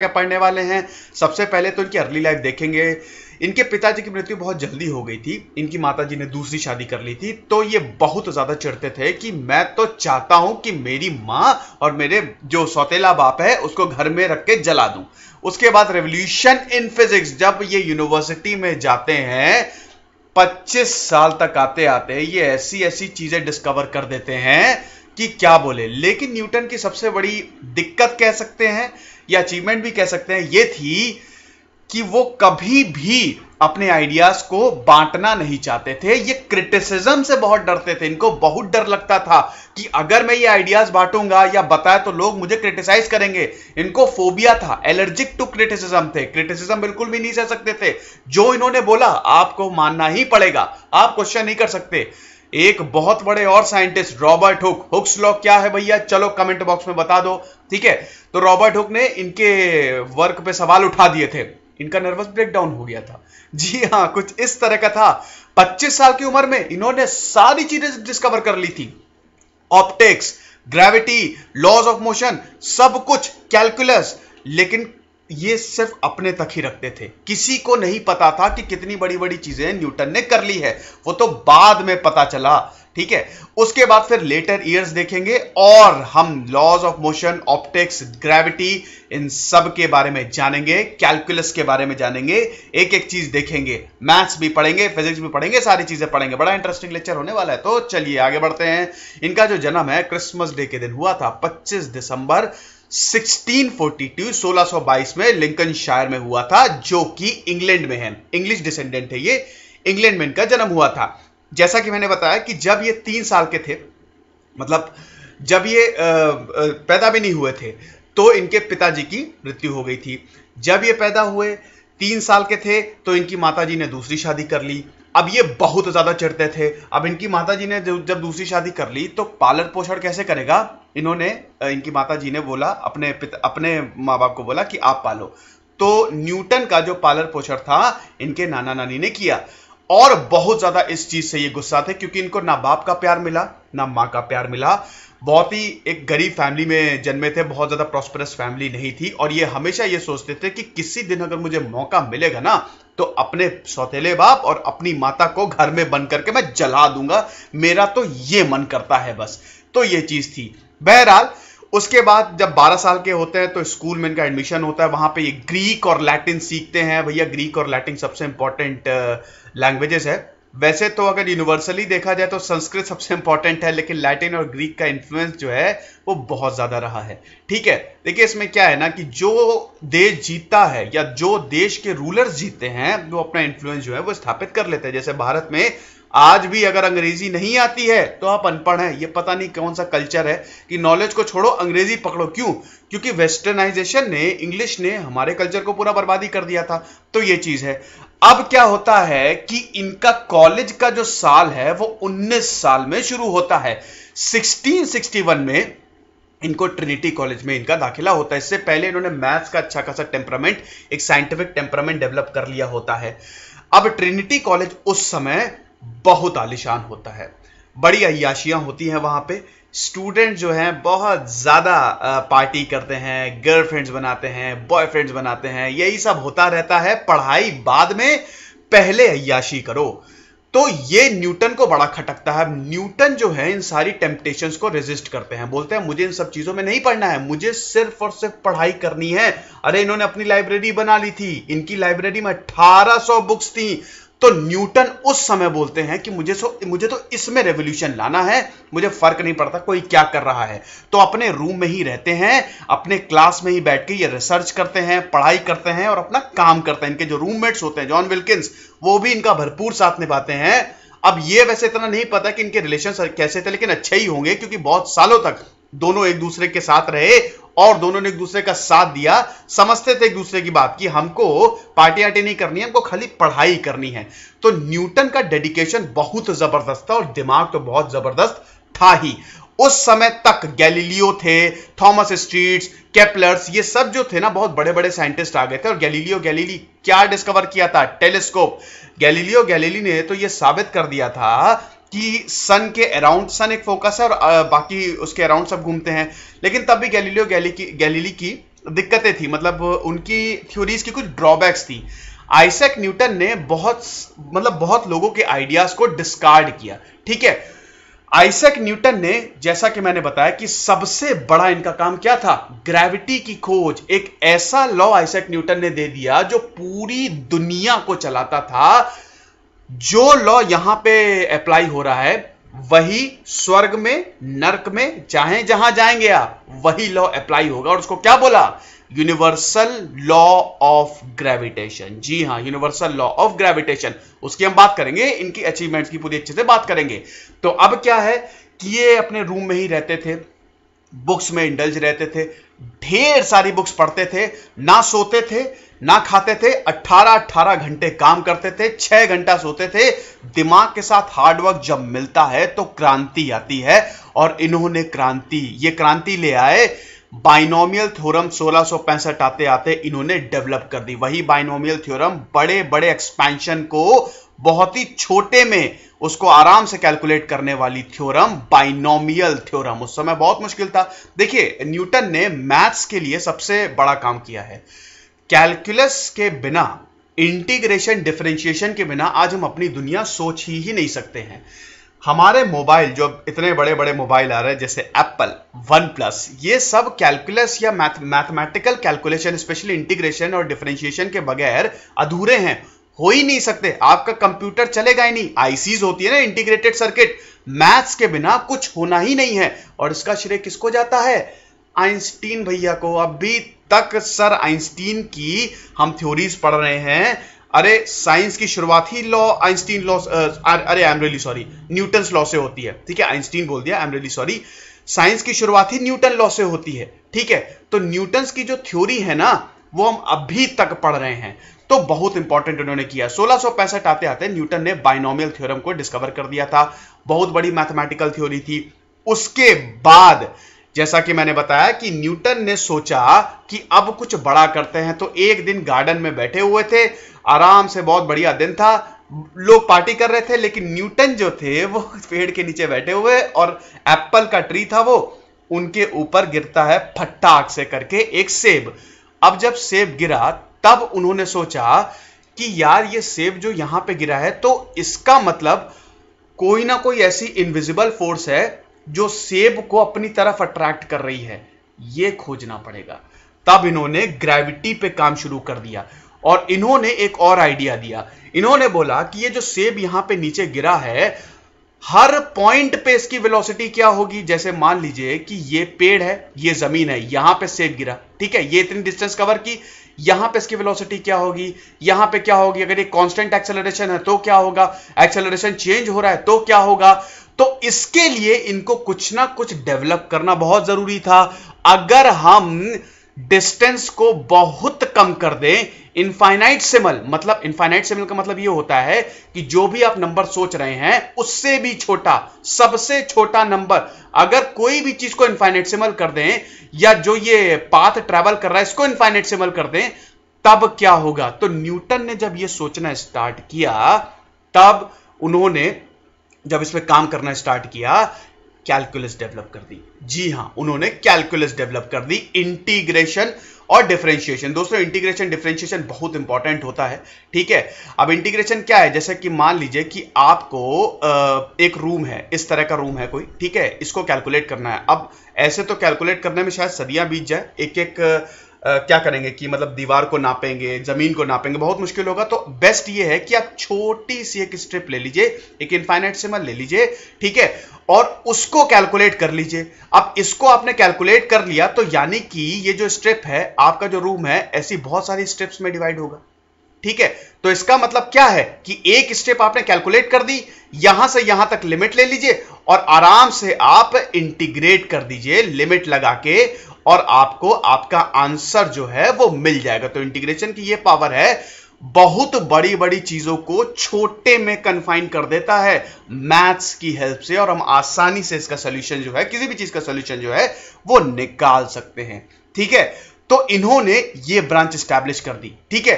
क्या पढ़ने वाले हैं सबसे पहले तो इनकी अर्ली लाइफ देखेंगे इनके पिताजी की मृत्यु बहुत जल्दी हो गई थी इनकी माताजी ने दूसरी शादी कर ली थी तो ये बहुत ज्यादा चिड़ते थे कि मैं तो चाहता हूं कि मेरी माँ और मेरे जो सौतेला बाप है उसको घर में रख के जला दूं उसके बाद रेवल्यूशन इन फिजिक्स जब ये यूनिवर्सिटी में जाते हैं 25 साल तक आते आते ये ऐसी ऐसी चीजें डिस्कवर कर देते हैं कि क्या बोले लेकिन न्यूटन की सबसे बड़ी दिक्कत कह सकते हैं या अचीवमेंट भी कह सकते हैं ये थी कि वो कभी भी अपने आइडियाज को बांटना नहीं चाहते थे ये क्रिटिसिज्म से बहुत डरते थे इनको बहुत डर लगता था कि अगर मैं ये आइडियाज बांटूंगा या बताया तो लोग मुझे क्रिटिसाइज करेंगे इनको फोबिया था एलर्जिक टू क्रिटिसिज्म थे क्रिटिसिज्म बिल्कुल भी नहीं सह सकते थे जो इन्होंने बोला आपको मानना ही पड़ेगा आप क्वेश्चन नहीं कर सकते एक बहुत बड़े और scientist Robert Hooke Hooke's law क्या है भैया चलो कमेंट बॉक्स में बता दो ठीक है तो रॉबर्ट हुक ने इनके वर्क पे सवाल उठा दिए थे इनका नर्वस ब्रेकडाउन हो गया था जी हाँ कुछ इस तरह का था 25 साल की उम्र में इन्होंने सारी चीजें डिस्कवर कर ली थी optics gravity laws of motion सब कुछ कैलकुलस लेकिन ये सिर्फ अपने तक ही रखते थे किसी को नहीं पता था कि कितनी बड़ी बड़ी चीजें न्यूटन ने कर ली है वो तो बाद में पता चला ठीक है उसके बाद फिर लेटर ईयर्स देखेंगे और हम laws of motion optics gravity इन सब के बारे में जानेंगे कैलकुलस के बारे में जानेंगे एक एक चीज देखेंगे मैथ्स भी पढ़ेंगे फिजिक्स भी पढ़ेंगे सारी चीजें पढ़ेंगे बड़ा इंटरेस्टिंग लेक्चर होने वाला है तो चलिए आगे बढ़ते हैं इनका जो जन्म है क्रिसमस डे के दिन हुआ था पच्चीस दिसंबर 1642 1622 में लिंकन शायर में हुआ था जो कि इंग्लैंड में है इंग्लिश डिसेंडेंट है ये इंग्लैंड में इनका जन्म हुआ था जैसा कि मैंने बताया कि जब ये तीन साल के थे मतलब जब ये पैदा भी नहीं हुए थे तो इनके पिताजी की मृत्यु हो गई थी जब ये पैदा हुए तीन साल के थे तो इनकी माताजी ने दूसरी शादी कर ली अब ये बहुत ज्यादा चढ़ते थे अब इनकी माताजी ने जब दूसरी शादी कर ली तो पालन पोषण कैसे करेगा इन्होंने इनकी माता जी ने बोला अपने पिता अपने माँ बाप को बोला कि आप पालो तो न्यूटन का जो पालर पोषण था इनके नाना नानी ने किया और बहुत ज्यादा इस चीज से ये गुस्सा थे क्योंकि इनको ना बाप का प्यार मिला ना माँ का प्यार मिला बहुत ही एक गरीब फैमिली में जन्मे थे बहुत ज्यादा प्रॉस्परस फैमिली नहीं थी और ये हमेशा ये सोचते थे कि किसी दिन अगर मुझे मौका मिलेगा ना तो अपने सौतेले बाप और अपनी माता को घर में बंद करके मैं जला दूंगा मेरा तो ये मन करता है बस तो ये चीज थी बहरहाल उसके बाद जब 12 साल के होते हैं तो स्कूल में इनका एडमिशन होता है वहां पे ये ग्रीक और लैटिन सीखते हैं भैया ग्रीक और लैटिन सबसे इंपॉर्टेंट लैंग्वेजेस है वैसे तो अगर यूनिवर्सली देखा जाए तो संस्कृत सबसे इंपॉर्टेंट है लेकिन लैटिन और ग्रीक का इन्फ्लुएंस जो है वो बहुत ज्यादा रहा है ठीक है देखिए इसमें क्या है ना कि जो देश जीतता है या जो देश के रूलर्स जीतते हैं वो अपना इन्फ्लुएंस जो है वो स्थापित कर लेते हैं जैसे भारत में आज भी अगर अंग्रेजी नहीं आती है तो आप अनपढ़ हैं ये पता नहीं कौन सा कल्चर है कि नॉलेज को छोड़ो अंग्रेजी पकड़ो क्यों क्योंकि वेस्टर्नाइजेशन ने इंग्लिश ने हमारे कल्चर को पूरा बर्बादी कर दिया था तो ये चीज है अब क्या होता है कि इनका कॉलेज का जो साल है वो 19 साल में शुरू होता है 1661 में इनको ट्रिनिटी कॉलेज में इनका दाखिला होता है इससे पहले इन्होंने मैथ्स का अच्छा खासा टेम्परामेंट एक साइंटिफिक टेम्परामेंट डेवलप कर लिया होता है अब ट्रिनिटी कॉलेज उस समय बहुत आलिशान होता है बड़ी अयाशियां होती हैं वहां पे स्टूडेंट जो हैं बहुत ज़्यादा पार्टी करते हैं गर्लफ्रेंड्स बनाते हैं बॉयफ्रेंड्स बनाते हैं यही सब होता रहता है पढ़ाई बाद में पहले अयाशी करो तो ये न्यूटन को बड़ा खटकता है न्यूटन जो है इन सारी टेम्पटेशन को रेजिस्ट करते हैं बोलते हैं मुझे इन सब चीज़ों में नहीं पढ़ना है मुझे सिर्फ और सिर्फ पढ़ाई करनी है अरे इन्होंने अपनी लाइब्रेरी बना ली थी इनकी लाइब्रेरी में 1800 बुक्स थी तो न्यूटन उस समय बोलते हैं कि मुझे सो मुझे तो इसमें रेवोल्यूशन लाना है मुझे फर्क नहीं पड़ता कोई क्या कर रहा है तो अपने रूम में ही रहते हैं अपने क्लास में ही बैठ के ये रिसर्च करते हैं पढ़ाई करते हैं और अपना काम करते हैं इनके जो रूममेट्स होते हैं जॉन विल्किंस वो भी इनका भरपूर साथ निभाते हैं अब ये वैसे इतना नहीं पता कि इनके रिलेशन कैसे थे लेकिन अच्छे ही होंगे क्योंकि बहुत सालों तक दोनों एक दूसरे के साथ रहे और दोनों ने एक दूसरे का साथ दिया समझते थे एक दूसरे की बात कि हमको पार्टी आर्टी नहीं करनी है हमको खाली पढ़ाई करनी है तो न्यूटन का डेडिकेशन बहुत जबरदस्त था और दिमाग तो बहुत जबरदस्त था ही उस समय तक गैलीलियो थे थॉमस स्ट्रीट्स कैपलर्स ये सब जो थे ना बहुत बड़े बड़े साइंटिस्ट आ गए थे और गैलीलियो गैलीली क्या डिस्कवर किया था टेलीस्कोप गैलीलियो गैलीली ने तो ये साबित कर दिया था कि सन के अराउंड सन एक फोकस है और बाकी उसके अराउंड सब घूमते हैं लेकिन तब भी गैलीलियो गैली की गैलीली की दिक्कतें थी मतलब उनकी थ्योरीज की कुछ ड्रॉबैक्स थी आइसैक न्यूटन ने बहुत मतलब बहुत लोगों के आइडियाज को डिस्कार्ड किया ठीक है आइसैक न्यूटन ने जैसा कि मैंने बताया कि सबसे बड़ा इनका काम क्या था ग्रेविटी की खोज एक ऐसा लॉ आइसैक न्यूटन ने दे दिया जो पूरी दुनिया को चलाता था जो लॉ यहां पे अप्लाई हो रहा है वही स्वर्ग में नरक में चाहे जहां जाएंगे आप वही लॉ अप्लाई होगा और उसको क्या बोला यूनिवर्सल लॉ ऑफ ग्रेविटेशन जी हां यूनिवर्सल लॉ ऑफ ग्रेविटेशन उसकी हम बात करेंगे इनकी अचीवमेंट्स की पूरी अच्छे से बात करेंगे तो अब क्या है कि ये अपने रूम में ही रहते थे बुक्स में इंडल्ज रहते थे ढेर सारी बुक्स पढ़ते थे ना सोते थे ना खाते थे 18-18 घंटे काम करते थे 6 घंटा सोते थे दिमाग के साथ हार्डवर्क जब मिलता है तो क्रांति आती है और इन्होंने क्रांति ये क्रांति ले आए बाइनोमियल थ्योरम 1665 आते आते इन्होंने डेवलप कर दी वही बाइनोमियल थ्योरम बड़े बड़े एक्सपेंशन को बहुत ही छोटे में उसको आराम से कैलकुलेट करने वाली थ्योरम बाइनोमियल थ्योरम उस समय बहुत मुश्किल था देखिए न्यूटन ने मैथ्स के लिए सबसे बड़ा काम किया है कैलकुलस के बिना इंटीग्रेशन डिफरेंशिएशन के बिना आज हम अपनी दुनिया सोच ही, ही नहीं सकते हैं हमारे मोबाइल जो इतने बड़े बड़े मोबाइल आ रहे हैं जैसे एप्पल वन प्लस ये सब कैलकुलस या math mathematical calculation specially integration और डिफरेंशिएशन के बगैर अधूरे हैं हो ही नहीं सकते आपका कंप्यूटर चलेगा ही नहीं आईसीज होती है ना इंटीग्रेटेड सर्किट मैथ्स के बिना कुछ होना ही नहीं है और इसका श्रेय किसको जाता है आइंस्टीन भैया को अभी तक सर आइंस्टीन की हम थ्योरीज पढ़ रहे हैं अरे साइंस की शुरुआत ही लॉ आइंस्टीन लॉ अरे एमरेली सॉरी न्यूटन लॉ से होती है ठीक है आइंस्टीन बोल दिया एमरेली सॉरी साइंस की शुरुआत ही न्यूटन लॉ से होती है ठीक है तो न्यूटन की जो थ्योरी है ना वो हम अभी तक पढ़ रहे हैं तो बहुत इंपॉर्टेंट उन्होंने किया सोलह आते आते न्यूटन ने बाइनोमियल थ्योरम को डिस्कवर कर दिया था बहुत बड़ी मैथमेटिकल थ्योरी थी उसके बाद जैसा कि मैंने बताया कि न्यूटन ने सोचा कि अब कुछ बड़ा करते हैं तो एक दिन गार्डन में बैठे हुए थे आराम से बहुत बढ़िया दिन था लोग पार्टी कर रहे थे लेकिन न्यूटन जो थे वो पेड़ के नीचे बैठे हुए और एप्पल का ट्री था वो उनके ऊपर गिरता है फट्टाक से करके एक सेब अब जब सेब गिरा तब उन्होंने सोचा कि यार ये सेब जो यहां पे गिरा है तो इसका मतलब कोई ना कोई ऐसी इनविजिबल फोर्स है जो सेब को अपनी तरफ अट्रैक्ट कर रही है ये खोजना पड़ेगा तब इन्होंने ग्रेविटी पे काम शुरू कर दिया और इन्होंने एक और आइडिया दिया इन्होंने बोला कि ये जो सेब यहां पे नीचे गिरा है हर पॉइंट पे इसकी वेलोसिटी क्या होगी जैसे मान लीजिए कि ये पेड़ है ये जमीन है यहां पे सेब गिरा ठीक है ये इतनी डिस्टेंस कवर की यहां पे इसकी वेलोसिटी क्या होगी यहां पे क्या होगी अगर ये कांस्टेंट एक्सेलरेशन है तो क्या होगा एक्सेलरेशन चेंज हो रहा है तो क्या होगा तो इसके लिए इनको कुछ ना कुछ डेवलप करना बहुत जरूरी था अगर हम डिस्टेंस को बहुत कम कर दें इनफाइनाइट सिमल मतलब इनफाइनाइट सिमल का मतलब यह होता है कि जो भी आप नंबर सोच रहे हैं उससे भी छोटा सबसे छोटा नंबर अगर कोई भी चीज को इनफाइनाइट सिमल कर दें या जो ये पाथ ट्रेवल कर रहा है इसको इनफाइनाइट सिमल कर दें तब क्या होगा तो न्यूटन ने जब ये सोचना स्टार्ट किया तब उन्होंने जब इस पर काम करना स्टार्ट किया कैलकुलस डेवलप कर दी जी हां उन्होंने कैलकुलस डेवलप कर दी इंटीग्रेशन और डिफरेंशिएशन दोस्तों इंटीग्रेशन डिफ्रेंशिएशन बहुत इंपॉर्टेंट होता है ठीक है अब इंटीग्रेशन क्या है जैसे कि मान लीजिए कि आपको एक रूम है इस तरह का रूम है कोई ठीक है इसको कैलकुलेट करना है अब ऐसे तो कैलकुलेट करने में शायद सदियां बीत जाए एक एक क्या करेंगे कि मतलब दीवार को नापेंगे जमीन को नापेंगे बहुत मुश्किल होगा तो बेस्ट ये है कि आप छोटी सी एक स्ट्रिप ले लीजिए एक इनफाइनाइट सिमल ले लीजिए ठीक है और उसको कैलकुलेट कर लीजिए अब इसको आपने कैलकुलेट कर लिया तो यानी कि ये जो स्ट्रिप है आपका जो रूम है ऐसी बहुत सारी स्ट्रिप्स में डिवाइड होगा ठीक है तो इसका मतलब क्या है कि एक स्टेप आपने कैलकुलेट कर दी यहां से यहां तक लिमिट ले लीजिए और आराम से आप इंटीग्रेट कर दीजिए लिमिट लगा के और आपको आपका आंसर जो है वो मिल जाएगा तो इंटीग्रेशन की ये पावर है बहुत बड़ी बड़ी चीजों को छोटे में कन्फाइन कर देता है मैथ्स की हेल्प से और हम आसानी से इसका सोल्यूशन जो है किसी भी चीज का सोल्यूशन जो है वो निकाल सकते हैं ठीक है तो इन्होंने ये ब्रांच स्टैब्लिश कर दी ठीक है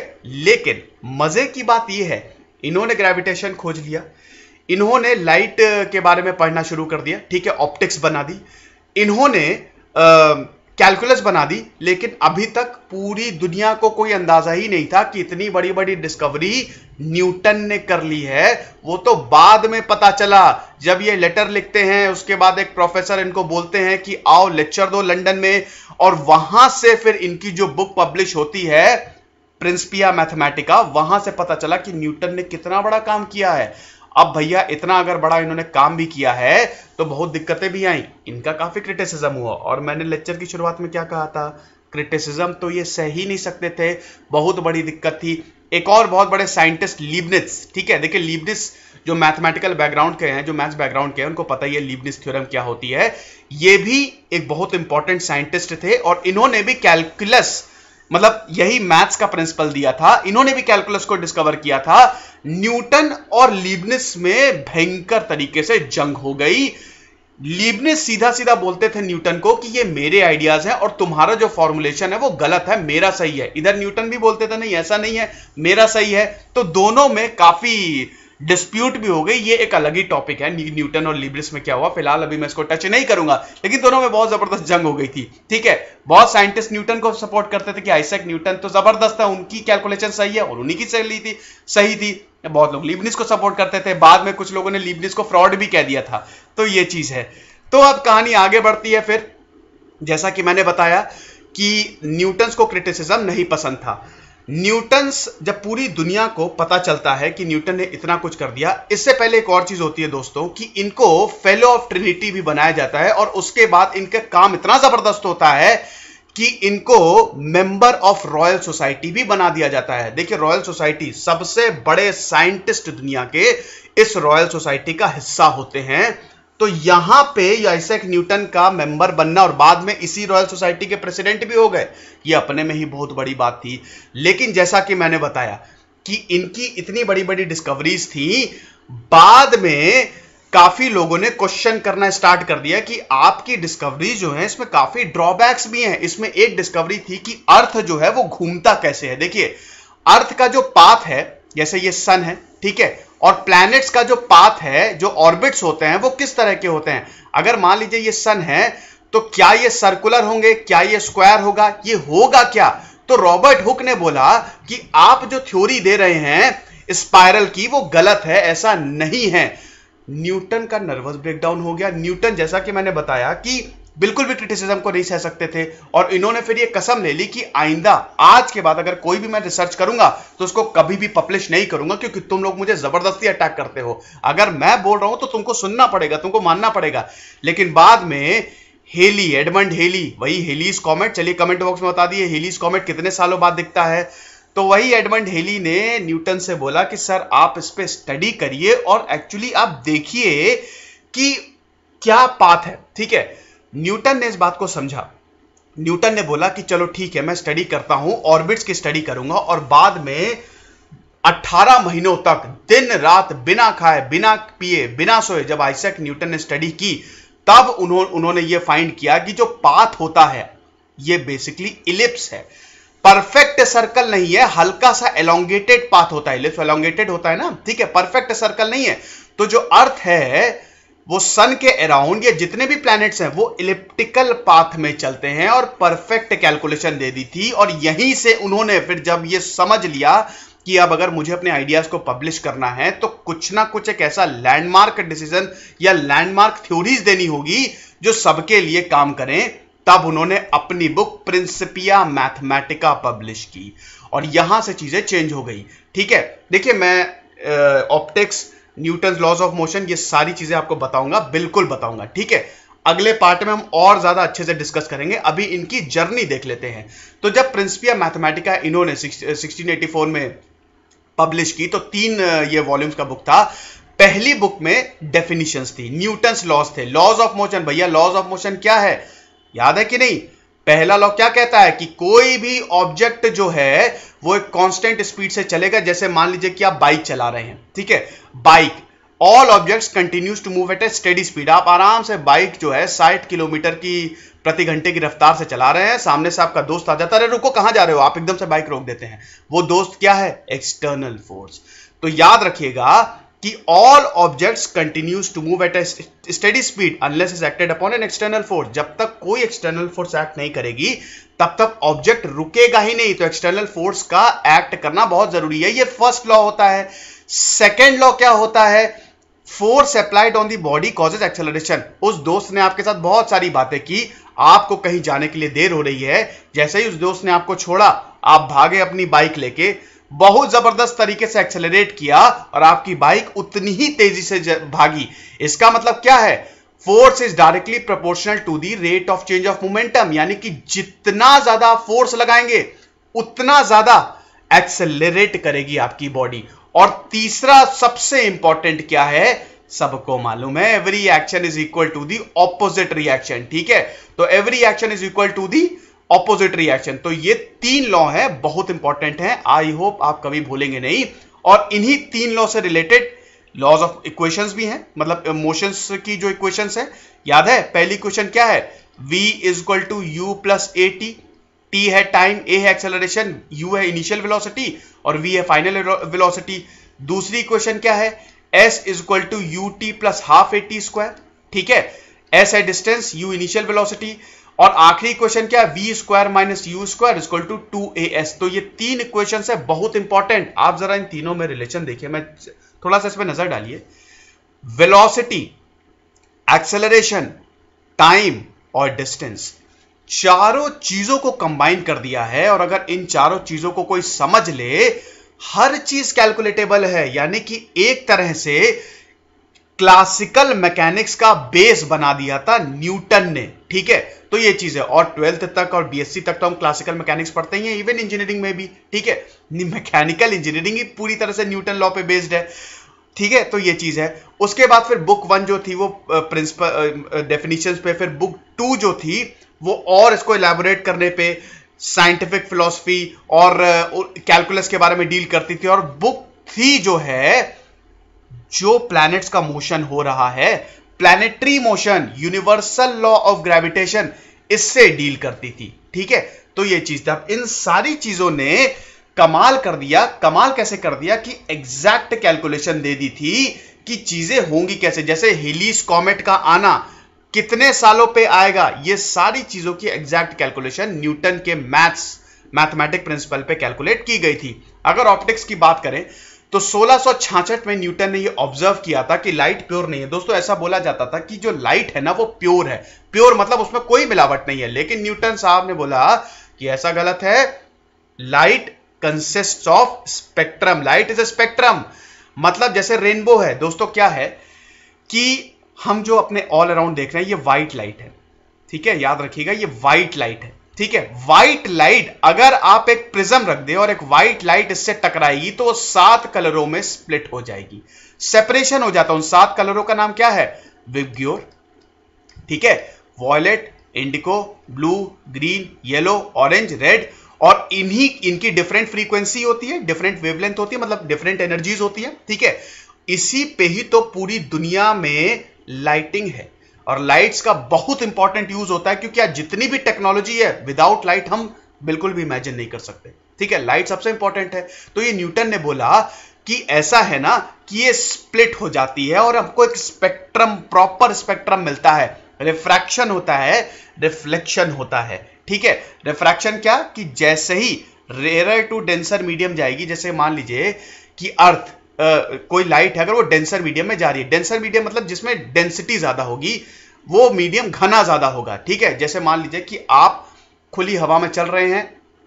लेकिन मजे की बात यह है इन्होंने ग्रेविटेशन खोज लिया इन्होंने लाइट के बारे में पढ़ना शुरू कर दिया ठीक है ऑप्टिक्स बना दी इन्होंने कैलकुलस बना दी लेकिन अभी तक पूरी दुनिया को कोई अंदाजा ही नहीं था कि इतनी बड़ी बड़ी डिस्कवरी न्यूटन ने कर ली है वो तो बाद में पता चला जब ये लेटर लिखते हैं उसके बाद एक प्रोफेसर इनको बोलते हैं कि आओ लेक्चर दो लंदन में और वहां से फिर इनकी जो बुक पब्लिश होती है प्रिंसपिया मैथमेटिका वहां से पता चला कि न्यूटन ने कितना बड़ा काम किया है अब भैया इतना अगर बड़ा इन्होंने काम भी किया है तो बहुत दिक्कतें भी आई इनका काफी क्रिटिसिज्म हुआ और मैंने लेक्चर की शुरुआत में क्या कहा था क्रिटिसिज्म तो ये सह ही नहीं सकते थे बहुत बड़ी दिक्कत थी एक और बहुत बड़े साइंटिस्ट लीबनिस ठीक है देखिए लीबनिस जो मैथमेटिकल बैकग्राउंड के हैं जो मैथ्स बैकग्राउंड के हैं उनको पता ही है लीबनिस थ्योरम क्या होती है ये भी एक बहुत इंपॉर्टेंट साइंटिस्ट थे और इन्होंने भी कैलकुलस मतलब यही मैथ्स का प्रिंसिपल दिया था इन्होंने भी कैलकुलस को डिस्कवर किया था न्यूटन और लीबनिस में भयंकर तरीके से जंग हो गई लीबनिस सीधा सीधा बोलते थे न्यूटन को कि ये मेरे आइडियाज हैं और तुम्हारा जो फॉर्मुलेशन है वो गलत है मेरा सही है इधर न्यूटन भी बोलते थे नहीं ऐसा नहीं है मेरा सही है तो दोनों में काफी डिस्प्यूट भी हो गई ये एक अलग ही टॉपिक है न्यूटन और लिब्रिस में क्या हुआ फिलहाल अभी मैं इसको टच नहीं करूंगा लेकिन दोनों में बहुत जबरदस्त जंग हो गई थी ठीक है बहुत साइंटिस्ट न्यूटन को सपोर्ट करते थे कि आइसक न्यूटन तो जबरदस्त है उनकी कैलकुलेशन सही है और उन्हीं की सही थी सही थी बहुत लोग लिबनिस को सपोर्ट करते थे बाद में कुछ लोगों ने लिबनिस को फ्रॉड भी कह दिया था तो ये चीज है तो अब कहानी आगे बढ़ती है फिर जैसा कि मैंने बताया कि न्यूटन्स को क्रिटिसिज्म नहीं पसंद था न्यूटन्स जब पूरी दुनिया को पता चलता है कि न्यूटन ने इतना कुछ कर दिया इससे पहले एक और चीज होती है दोस्तों कि इनको फेलो ऑफ ट्रिनिटी भी बनाया जाता है और उसके बाद इनका काम इतना जबरदस्त होता है कि इनको मेंबर ऑफ रॉयल सोसाइटी भी बना दिया जाता है देखिए रॉयल सोसाइटी सबसे बड़े साइंटिस्ट दुनिया के इस रॉयल सोसाइटी का हिस्सा होते हैं तो यहां पे आइसैक न्यूटन का मेंबर बनना और बाद में इसी रॉयल सोसाइटी के प्रेसिडेंट भी हो गए ये अपने में ही बहुत बड़ी बात थी लेकिन जैसा कि मैंने बताया कि इनकी इतनी बड़ी बड़ी डिस्कवरीज थी बाद में काफी लोगों ने क्वेश्चन करना स्टार्ट कर दिया कि आपकी डिस्कवरी जो है इसमें काफी ड्रॉबैक्स भी हैं इसमें एक डिस्कवरी थी कि अर्थ जो है वो घूमता कैसे है देखिए अर्थ का जो पाथ है जैसे ये सन है ठीक है और प्लैनेट्स का जो पाथ है जो ऑर्बिट्स होते हैं वो किस तरह के होते हैं अगर मान लीजिए ये सन है तो क्या ये सर्कुलर होंगे क्या ये स्क्वायर होगा ये होगा क्या तो रॉबर्ट हुक ने बोला कि आप जो थ्योरी दे रहे हैं स्पायरल की वो गलत है ऐसा नहीं है न्यूटन का नर्वस ब्रेकडाउन हो गया न्यूटन जैसा कि मैंने बताया कि बिल्कुल भी क्रिटिसिज्म को नहीं सह सकते थे और इन्होंने फिर ये कसम ले ली कि आइंदा आज के बाद अगर कोई भी मैं रिसर्च करूंगा तो उसको कभी भी पब्लिश नहीं करूंगा क्योंकि तुम लोग मुझे जबरदस्ती अटैक करते हो अगर मैं बोल रहा हूं तो तुमको सुनना पड़ेगा तुमको मानना पड़ेगा लेकिन बाद में हेली एडमंड हेली वही हेलीज कॉमेंट चलिए कमेंट बॉक्स में बता दिए हेलीज कॉमेंट कितने सालों बाद दिखता है तो वही एडमंड हेली ने न्यूटन से बोला कि सर आप इस पर स्टडी करिए और एक्चुअली आप देखिए कि क्या पाथ है ठीक है न्यूटन ने इस बात को समझा न्यूटन ने बोला कि चलो ठीक है मैं स्टडी करता हूं ऑर्बिट्स की स्टडी करूंगा और बाद में 18 महीनों तक दिन रात बिना खाए बिना पिए बिना सोए जब आइसक न्यूटन ने स्टडी की तब उन्हों, उन्होंने ये फाइंड किया कि जो पाथ होता है ये बेसिकली इलिप्स है परफेक्ट सर्कल नहीं है हल्का सा एलोंगेटेड पाथ होता है इलिप्स एलोंगेटेड होता है ना ठीक है परफेक्ट सर्कल नहीं है तो जो अर्थ है वो सन के अराउंड या जितने भी प्लैनेट्स हैं वो इलिप्टिकल पाथ में चलते हैं और परफेक्ट कैलकुलेशन दे दी थी और यहीं से उन्होंने फिर जब ये समझ लिया कि अब अगर मुझे अपने आइडियाज को पब्लिश करना है तो कुछ ना कुछ एक ऐसा लैंडमार्क डिसीजन या लैंडमार्क थ्योरीज देनी होगी जो सबके लिए काम करें तब उन्होंने अपनी बुक प्रिंसिपिया मैथमेटिका पब्लिश की और यहां से चीजें चेंज हो गई ठीक है देखिए मैं optics Newton laws of motion ये सारी चीजें आपको बताऊंगा बिल्कुल बताऊंगा ठीक है अगले पार्ट में हम और ज्यादा अच्छे से डिस्कस करेंगे अभी इनकी जर्नी देख लेते हैं तो जब प्रिंसिपिया मैथमेटिका इन्होंने 1684 uh, में पब्लिश की तो तीन uh, ये वॉल्यूम्स का बुक था पहली बुक में डेफिनेशंस थी न्यूटन लॉज थे लॉज ऑफ मोशन भैया लॉज ऑफ मोशन क्या है याद है कि नहीं पहला लॉ क्या कहता है कि कोई भी ऑब्जेक्ट जो है वो एक कांस्टेंट स्पीड से चलेगा जैसे मान लीजिए कि आप बाइक चला रहे हैं ठीक है बाइक all objects continues to move at a steady speed आप आराम से बाइक जो है साठ किलोमीटर की प्रति घंटे की रफ्तार से चला रहे हैं सामने से आपका दोस्त आ जाता है रुको कहां जा रहे हो आप एकदम से बाइक रोक देते हैं वो दोस्त क्या है एक्सटर्नल फोर्स तो याद रखिएगा कि all objects continues to move at steady speed unless is acted upon an external force जब तक कोई एक्सटर्नल फोर्स एक्ट नहीं करेगी तब तक ऑब्जेक्ट रुकेगा ही नहीं तो एक्सटर्नल फोर्स का एक्ट करना बहुत जरूरी है ये फर्स्ट लॉ होता है सेकेंड लॉ क्या होता है force applied on the body causes acceleration उस दोस्त ने आपके साथ बहुत सारी बातें की आपको कहीं जाने के लिए देर हो रही है जैसे ही उस दोस्त ने आपको छोड़ा आप भागे अपनी बाइक लेके बहुत जबरदस्त तरीके से एक्सेलरेट किया और आपकी बाइक उतनी ही तेजी से भागी इसका मतलब क्या है force is directly proportional to the rate of change of momentum यानी कि जितना ज्यादा फोर्स लगाएंगे उतना ज्यादा एक्सेलरेट करेगी आपकी बॉडी और तीसरा सबसे इंपॉर्टेंट क्या है सबको मालूम है every action is equal to the opposite reaction ठीक है तो every action is equal to the opposite reaction तो ये तीन लॉ है बहुत इंपॉर्टेंट है आई होप आप कभी भूलेंगे नहीं और इन्हीं तीन लॉ से रिलेटेड लॉज ऑफ इक्वेशंस भी हैं मतलब मोशंस की जो इक्वेशंस है याद है पहली क्वेश्चन क्या है v is equal to u plus a t t है टाइम ए है एक्सेलरेशन u है इनिशियल वेलोसिटी और v है फाइनल वेलोसिटी दूसरी क्वेश्चन क्या है s is equal to u t plus half a t square ठीक है s है डिस्टेंस u इनिशियल वेलोसिटी और आखिरी क्वेश्चन क्या है v square minus u square is equal to two a s तो ये तीन क्वेश्चन है बहुत इंपॉर्टेंट आप जरा इन तीनों में रिलेशन देखिए मैं थोड़ा सा इसमें नजर डालिए वेलोसिटी एक्सेलरेशन टाइम और डिस्टेंस चारों चीजों को कंबाइन कर दिया है और अगर इन चारों चीजों को कोई समझ ले हर चीज कैलकुलेटेबल है यानी कि एक तरह से क्लासिकल मैकेनिक्स का बेस बना दिया था न्यूटन ने ठीक है तो ये चीज है और ट्वेल्थ तक और बीएससी तक तो हम क्लासिकल मैकेनिक्स पढ़ते ही हैं इवन इंजीनियरिंग में भी ठीक है मैकेनिकल इंजीनियरिंग ही पूरी तरह से न्यूटन लॉ पे बेस्ड है ठीक है तो ये चीज है उसके बाद फिर बुक वन जो थी वो प्रिंसिपल डेफिनेशन पे फिर बुक टू जो थी वो और इसको इलेबोरेट करने पे साइंटिफिक फिलोसफी और कैलकुलस के बारे में डील करती थी और बुक थ्री जो है जो प्लैनेट्स का मोशन हो रहा है planetary motion universal law of gravitation इससे डील करती थी ठीक है तो ये चीज था इन सारी चीजों ने कमाल कर दिया कमाल कैसे कर दिया कि एग्जैक्ट कैलकुलेशन दे दी थी कि चीजें होंगी कैसे जैसे हिलीस कॉमेट का आना कितने सालों पे आएगा ये सारी चीजों की एग्जैक्ट कैलकुलेशन न्यूटन के मैथ्स मैथमेटिक प्रिंसिपल पे कैलकुलेट की गई थी अगर ऑप्टिक्स की बात करें तो सोलह में न्यूटन ने ये ऑब्जर्व किया था कि लाइट प्योर नहीं है दोस्तों ऐसा बोला जाता था कि जो लाइट है ना वो प्योर है प्योर मतलब उसमें कोई मिलावट नहीं है लेकिन न्यूटन साहब ने बोला कि ऐसा गलत है light consist of spectrum light is a spectrum मतलब जैसे रेनबो है दोस्तों क्या है कि हम जो अपने ऑल अराउंड देख रहे हैं ये व्हाइट लाइट है ठीक है याद रखिएगा ये व्हाइट लाइट है ठीक है व्हाइट लाइट अगर आप एक प्रिज्म रख दे और एक व्हाइट लाइट इससे टकराएगी तो वो सात कलरों में स्प्लिट हो जाएगी सेपरेशन हो जाता है उन सात कलरों का नाम क्या है विबग्योर ठीक है violet indigo blue green yellow orange red और इन्हीं इनकी डिफरेंट फ्रीक्वेंसी होती है डिफरेंट वेवलेंथ होती है मतलब डिफरेंट एनर्जीज होती है ठीक है इसी पे ही तो पूरी दुनिया में लाइटिंग है और लाइट्स का बहुत इंपॉर्टेंट यूज होता है क्योंकि आज जितनी भी टेक्नोलॉजी है विदाउट लाइट हम बिल्कुल भी इमेजिन नहीं कर सकते ठीक है लाइट सबसे इंपॉर्टेंट है तो ये न्यूटन ने बोला कि ऐसा है ना कि ये स्प्लिट हो जाती है और हमको एक स्पेक्ट्रम प्रॉपर स्पेक्ट्रम मिलता है रिफ्रैक्शन होता है रिफ्लेक्शन होता है ठीक है रिफ्रैक्शन क्या कि जैसे ही रेयर टू डेंसर मीडियम जाएगी जैसे मान लीजिए कि अर्थ कोई लाइट है अगर वो डेंसर मीडियम में जा रही है डेंसर मीडियम मतलब जिसमें डेंसिटी ज्यादा होगी वो मीडियम घना ज्यादा होगा ठीक है जैसे मान लीजिए कि आप खुली हवा में चल रहे हैं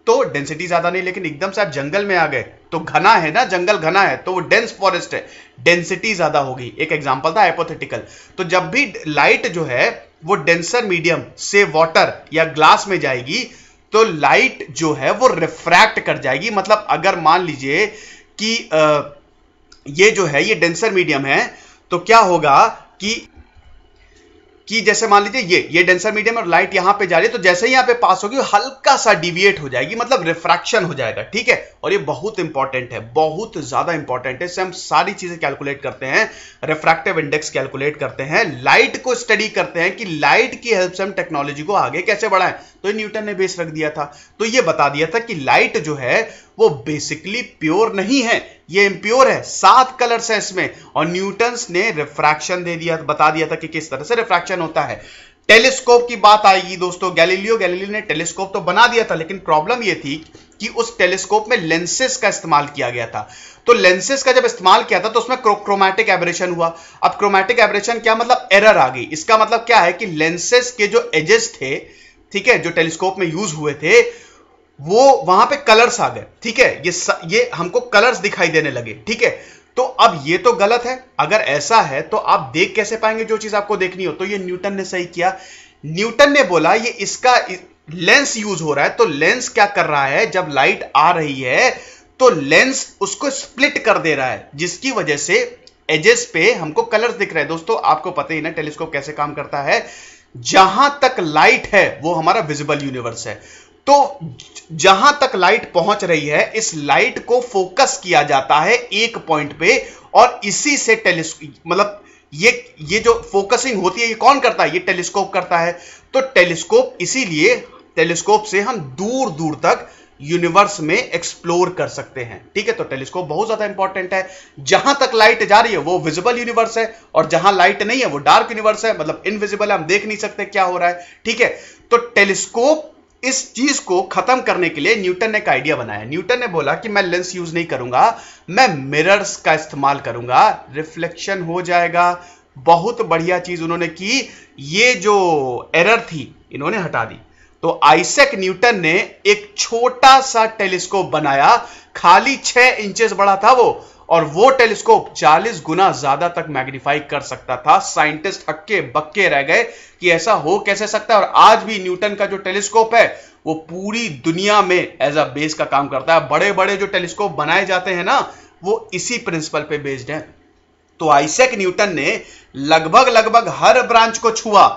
तो डेंसिटी ज्यादा नहीं लेकिन एकदम से आप जंगल में आ गए तो घना है ना जंगल घना है तो वो डेंस फॉरेस्ट है डेंसिटी ज्यादा होगी एक एग्जांपल था हाइपोथेटिकल तो जब भी लाइट जो है वो डेंसर मीडियम से वाटर या ग्लास में जाएगी तो लाइट जो है वो रिफ्रैक्ट कर जाएगी मतलब अगर मान लीजिए कि आ, ये जो है ये डेंसर मीडियम है तो क्या होगा कि कि जैसे मान लीजिए ये ये डेंसर मीडियम और लाइट यहां पे जा रही है तो जैसे ही यहां पे पास होगी हल्का सा डिविएट हो जाएगी मतलब रिफ्रैक्शन हो जाएगा ठीक है और ये बहुत इंपॉर्टेंट है बहुत ज्यादा इंपॉर्टेंट है इससे हम सारी चीजें कैलकुलेट करते हैं रिफ्रैक्टिव इंडेक्स कैलकुलेट करते हैं लाइट को स्टडी करते हैं कि लाइट की हेल्प से हम टेक्नोलॉजी को आगे कैसे बढ़ाएं तो न्यूटन ने बेस रख दिया था तो ये बता दिया था कि लाइट जो है वो बेसिकली प्योर नहीं है ये इम्प्योर है सात कलर्स है इसमें और न्यूटन्स ने रिफ्रैक्शन दे दिया बता दिया था कि किस तरह से रिफ्रैक्शन होता है टेलीस्कोप की बात आएगी दोस्तों गैलीलियो गैलीलियो ने टेलीस्कोप तो बना दिया था लेकिन प्रॉब्लम यह थी कि उस टेलीस्कोप में लेंसेस का इस्तेमाल किया गया था तो लेंसेज का जब इस्तेमाल किया था तो उसमें क्रोमैटिक एबरेशन हुआ अब क्रोमैटिक एबरेशन क्या मतलब एरर आ गई इसका मतलब क्या है कि लेंसेस के जो एजेस थे ठीक है जो टेलीस्कोप में यूज हुए थे वो वहां पे कलर्स आ गए ठीक है ये स, ये हमको कलर्स दिखाई देने लगे ठीक है तो अब ये तो गलत है अगर ऐसा है तो आप देख कैसे पाएंगे जो चीज आपको देखनी हो तो ये न्यूटन ने सही किया न्यूटन ने बोला ये इसका लेंस यूज हो रहा है तो लेंस क्या कर रहा है जब लाइट आ रही है तो लेंस उसको स्प्लिट कर दे रहा है जिसकी वजह से एजेस पे हमको कलर्स दिख रहे हैं दोस्तों आपको पता ही ना टेलीस्कोप कैसे काम करता है जहां तक लाइट है वो हमारा विजिबल यूनिवर्स है तो जहां तक लाइट पहुंच रही है इस लाइट को फोकस किया जाता है एक पॉइंट पे और इसी से टेलीस्कोप मतलब ये ये जो फोकसिंग होती है ये कौन करता है ये टेलीस्कोप करता है तो टेलीस्कोप इसीलिए टेलीस्कोप से हम दूर दूर तक यूनिवर्स में एक्सप्लोर कर सकते हैं ठीक है तो टेलीस्कोप बहुत ज्यादा इंपॉर्टेंट है जहां तक लाइट जा रही है वो विजिबल यूनिवर्स है और जहां लाइट नहीं है वो डार्क यूनिवर्स है मतलब इनविजिबल है हम देख नहीं सकते क्या हो रहा है ठीक है तो टेलीस्कोप इस चीज को खत्म करने के लिए न्यूटन ने एक आइडिया बनाया न्यूटन ने बोला कि मैं लेंस यूज नहीं करूंगा मैं मिरर्स का इस्तेमाल करूंगा रिफ्लेक्शन हो जाएगा बहुत बढ़िया चीज उन्होंने की ये जो एरर थी इन्होंने हटा दी तो आइसेक न्यूटन ने एक छोटा सा टेलीस्कोप बनाया खाली छह इंचेस बड़ा था वो और वो टेलीस्कोप 40 गुना ज्यादा तक मैग्नीफाई कर सकता था साइंटिस्ट हक्के बक्के रह गए कि ऐसा हो कैसे सकता है और आज भी न्यूटन का जो टेलीस्कोप है वो पूरी दुनिया में एज अ बेस का काम करता है बड़े बड़े जो टेलीस्कोप बनाए जाते हैं ना वो इसी प्रिंसिपल पे बेस्ड है तो आइसेक न्यूटन ने लगभग लगभग हर ब्रांच को छुआ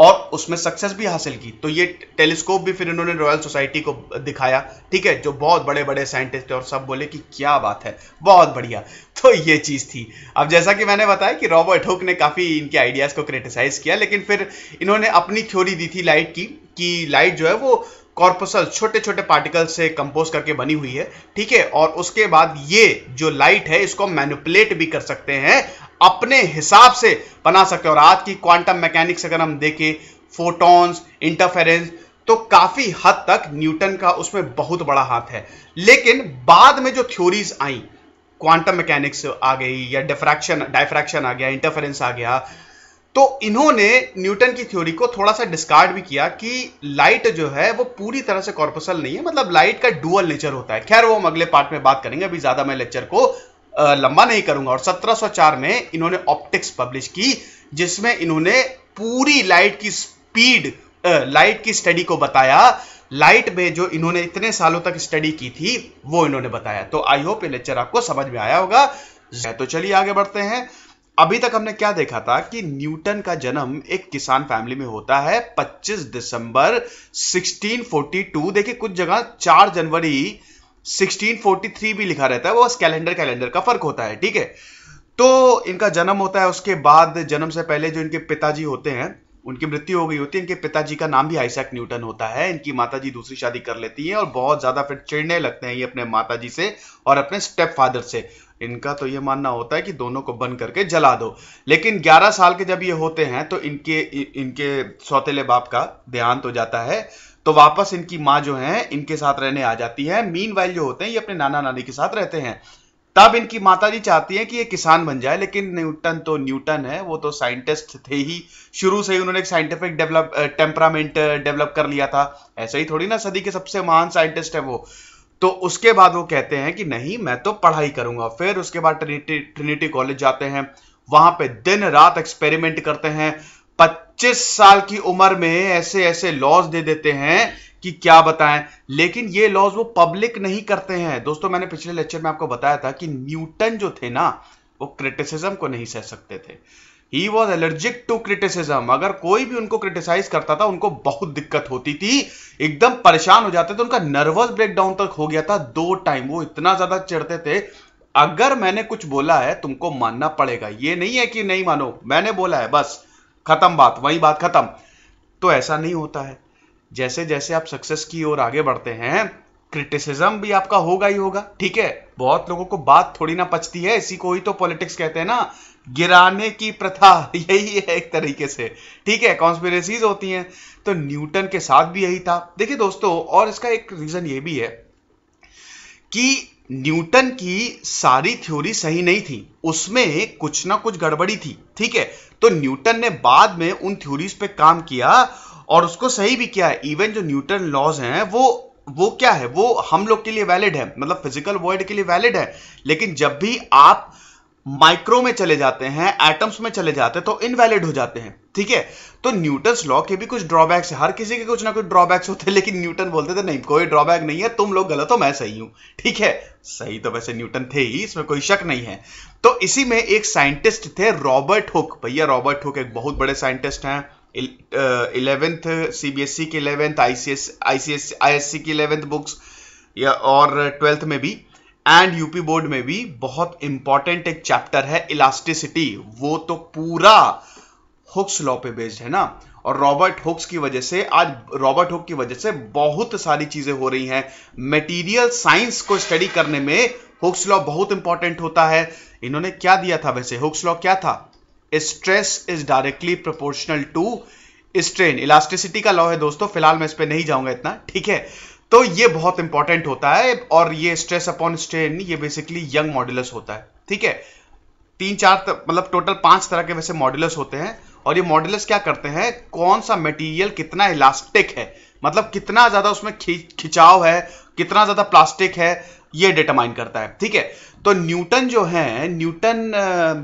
और उसमें सक्सेस भी हासिल की तो ये टेलीस्कोप भी फिर इन्होंने रॉयल सोसाइटी को दिखाया ठीक है जो बहुत बड़े बड़े साइंटिस्ट थे और सब बोले कि क्या बात है बहुत बढ़िया तो ये चीज़ थी अब जैसा कि मैंने बताया कि रॉबर्ट हुक ने काफ़ी इनके आइडियाज़ को क्रिटिसाइज़ किया लेकिन फिर इन्होंने अपनी थ्योरी दी थी लाइट की कि लाइट जो है वो कॉर्पसल छोटे छोटे पार्टिकल से कंपोज करके बनी हुई है ठीक है और उसके बाद ये जो लाइट है इसको मैनिपुलेट भी कर सकते हैं अपने हिसाब से बना सकते हो और आज की क्वांटम मैकेनिक्स अगर हम देखें फोटॉन्स इंटरफेरेंस तो काफी हद तक न्यूटन का उसमें बहुत बड़ा हाथ है लेकिन बाद में जो थ्योरीज आई क्वांटम मैकेनिक्स आ गई या डिफ्रैक्शन डायफ्रैक्शन आ गया इंटरफेरेंस आ गया तो इन्होंने न्यूटन की थ्योरी को थोड़ा सा डिस्कार्ड भी किया कि लाइट जो है वो पूरी तरह से कॉर्पसल नहीं है मतलब लाइट का डुअल नेचर होता है खैर वो हम अगले पार्ट में बात करेंगे अभी ज्यादा मैं लेक्चर को लंबा नहीं करूंगा और 1704 में इन्होंने ऑप्टिक्स पब्लिश की जिसमें इन्होंने पूरी लाइट की स्पीड लाइट की स्टडी को बताया लाइट में जो इन्होंने इतने सालों तक स्टडी की थी वो इन्होंने बताया तो आई होप ये लेक्चर आपको समझ में आया होगा तो चलिए आगे बढ़ते हैं अभी तक हमने क्या देखा था कि न्यूटन का जन्म एक किसान फैमिली में होता है 25 दिसंबर 1642 देखिए कुछ जगह 4 जनवरी 1643 भी लिखा रहता है वो बस कैलेंडर कैलेंडर का फर्क होता है ठीक है तो इनका जन्म होता है उसके बाद जन्म से पहले जो इनके पिताजी होते हैं उनकी मृत्यु हो गई होती है इनके पिताजी का नाम भी आइसैक न्यूटन होता है इनकी माताजी दूसरी शादी कर लेती है और बहुत ज्यादा फिर चिड़ने लगते हैं ये अपने माताजी से और अपने स्टेप फादर से इनका तो ये मानना होता है कि दोनों को बंद करके जला दो लेकिन 11 साल के जब ये होते हैं तो इनके इनके सौतेले बाप का देहांत हो जाता है तो वापस इनकी माँ जो है इनके साथ रहने आ जाती है मीन वाइल जो होते हैं ये अपने नाना नानी के साथ रहते हैं तब इनकी माता जी चाहती है कि ये किसान बन जाए लेकिन न्यूटन तो न्यूटन है वो तो साइंटिस्ट थे ही शुरू से ही उन्होंने एक साइंटिफिक डेवलप टेम्परामेंट डेवलप कर लिया था ऐसे ही थोड़ी ना सदी के सबसे महान साइंटिस्ट है वो तो उसके बाद वो कहते हैं कि नहीं मैं तो पढ़ाई करूंगा फिर उसके बाद ट्रिनिटी ट्रिनिटी कॉलेज जाते हैं वहां पे दिन रात एक्सपेरिमेंट करते हैं 25 साल की उम्र में ऐसे ऐसे लॉज दे देते हैं कि क्या बताएं लेकिन ये लॉज वो पब्लिक नहीं करते हैं दोस्तों मैंने पिछले लेक्चर में आपको बताया था कि न्यूटन जो थे ना वो क्रिटिसिज्म को नहीं सह सकते थे he was allergic to criticism अगर कोई भी उनको क्रिटिसाइज करता था उनको बहुत दिक्कत होती थी एकदम परेशान हो जाते थे उनका नर्वस ब्रेकडाउन तक हो गया था दो टाइम वो इतना ज्यादा चिढ़ते थे अगर मैंने कुछ बोला है तुमको मानना पड़ेगा ये नहीं है कि नहीं मानो मैंने बोला है बस खत्म बात वही बात खत्म तो ऐसा नहीं होता है जैसे जैसे आप सक्सेस की ओर आगे बढ़ते हैं क्रिटिसिज्म भी आपका होगा ही होगा ठीक है बहुत लोगों को बात थोड़ी ना पचती है इसी को ही तो पॉलिटिक्स कहते हैं ना गिराने की प्रथा यही है एक तरीके से ठीक है कॉन्स्पिरसीज होती हैं तो न्यूटन के साथ भी यही था देखिए दोस्तों और इसका एक रीजन ये भी है कि न्यूटन की सारी थ्योरी सही नहीं थी उसमें कुछ ना कुछ गड़बड़ी थी ठीक है तो न्यूटन ने बाद में उन थ्योरीज पे काम किया और उसको सही भी किया इवन जो न्यूटन लॉज हैं वो वो क्या है वो हम लोग के लिए वैलिड है मतलब फिजिकल वर्ल्ड के लिए वैलिड है लेकिन जब भी आप माइक्रो में चले जाते हैं एटम्स में चले जाते हैं तो इनवैलिड हो जाते हैं ठीक है तो न्यूटन लॉ के भी कुछ ड्रॉबैक्स है हर किसी के कुछ ना कुछ ड्रॉबैक्स होते हैं लेकिन न्यूटन बोलते थे नहीं कोई ड्रॉबैक नहीं है तुम लोग गलत हो मैं सही हूं ठीक है सही तो वैसे न्यूटन थे ही इसमें कोई शक नहीं है तो इसी में एक साइंटिस्ट थे रॉबर्ट हुक भैया रॉबर्ट हुक एक बहुत बड़े साइंटिस्ट हैं इलेवेंथ सीबीएसई के इलेवेंथ आईसीएस आईसीएस आईएससी की इलेवेंथ बुक्स या और ट्वेल्थ में भी एंड यूपी बोर्ड में भी बहुत इंपॉर्टेंट एक चैप्टर है इलास्टिसिटी वो तो पूरा हुक्स लॉ पे बेस्ड है ना और रॉबर्ट हुक्स की वजह से आज रॉबर्ट हुक की वजह से बहुत सारी चीजें हो रही हैं मटेरियल साइंस को स्टडी करने में हुक्स लॉ बहुत इंपॉर्टेंट होता है इन्होंने क्या दिया था वैसे हुक्स लॉ क्या था stress is directly proportional to strain elasticity का लॉ है दोस्तों फिलहाल मैं इस पर नहीं जाऊंगा इतना ठीक है तो ये बहुत इंपॉर्टेंट होता है और ये स्ट्रेस अपॉन स्ट्रेन ये बेसिकली यंग मॉड्यूलस होता है ठीक है तीन चार मतलब टोटल पांच तरह के वैसे मॉड्यूलस होते हैं और ये मॉड्यूलस क्या करते हैं कौन सा मटेरियल कितना इलास्टिक है मतलब कितना ज्यादा उसमें खिंचाव है कितना ज्यादा प्लास्टिक है ये डिटरमाइन करता है ठीक है तो न्यूटन जो है न्यूटन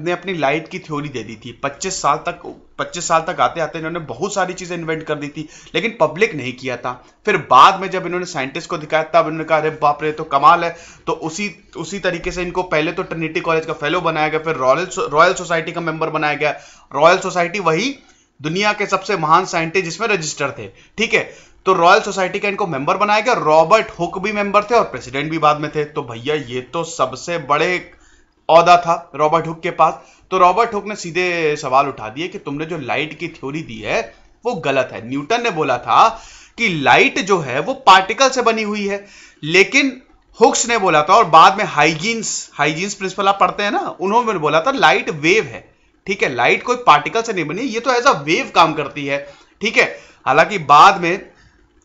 ने अपनी लाइट की थ्योरी दे दी थी 25 साल तक 25 साल तक आते आते इन्होंने बहुत सारी चीजें इन्वेंट कर दी थी लेकिन पब्लिक नहीं किया था फिर बाद में जब इन्होंने साइंटिस्ट को दिखाया तब इन्होंने कहा अरे बाप रे तो कमाल है तो उसी उसी तरीके से इनको पहले तो ट्रिनिटी कॉलेज का फेलो बनाया गया फिर रॉयल रॉयल सोसाइटी का मेंबर बनाया गया रॉयल सोसाइटी वही दुनिया के सबसे महान साइंटिस्ट जिसमें रजिस्टर थे ठीक है तो रॉयल सोसाइटी का इनको मेंबर बनाया गया रॉबर्ट हुक भी मेंबर थे और प्रेसिडेंट भी बाद में थे तो भैया ये तो सबसे बड़े औदा था रॉबर्ट हुक के पास तो रॉबर्ट हुक ने सीधे सवाल उठा दिए कि तुमने जो लाइट की थ्योरी दी है वो गलत है न्यूटन ने बोला था कि लाइट जो है वो पार्टिकल से बनी हुई है लेकिन हुक्स ने बोला था और बाद में हाइजीन्स हाइजीन्स प्रिंसिपल आप पढ़ते हैं ना उन्होंने बोला था लाइट वेव है ठीक है लाइट कोई पार्टिकल से नहीं बनी ये तो एज अ वेव काम करती है ठीक है हालांकि बाद में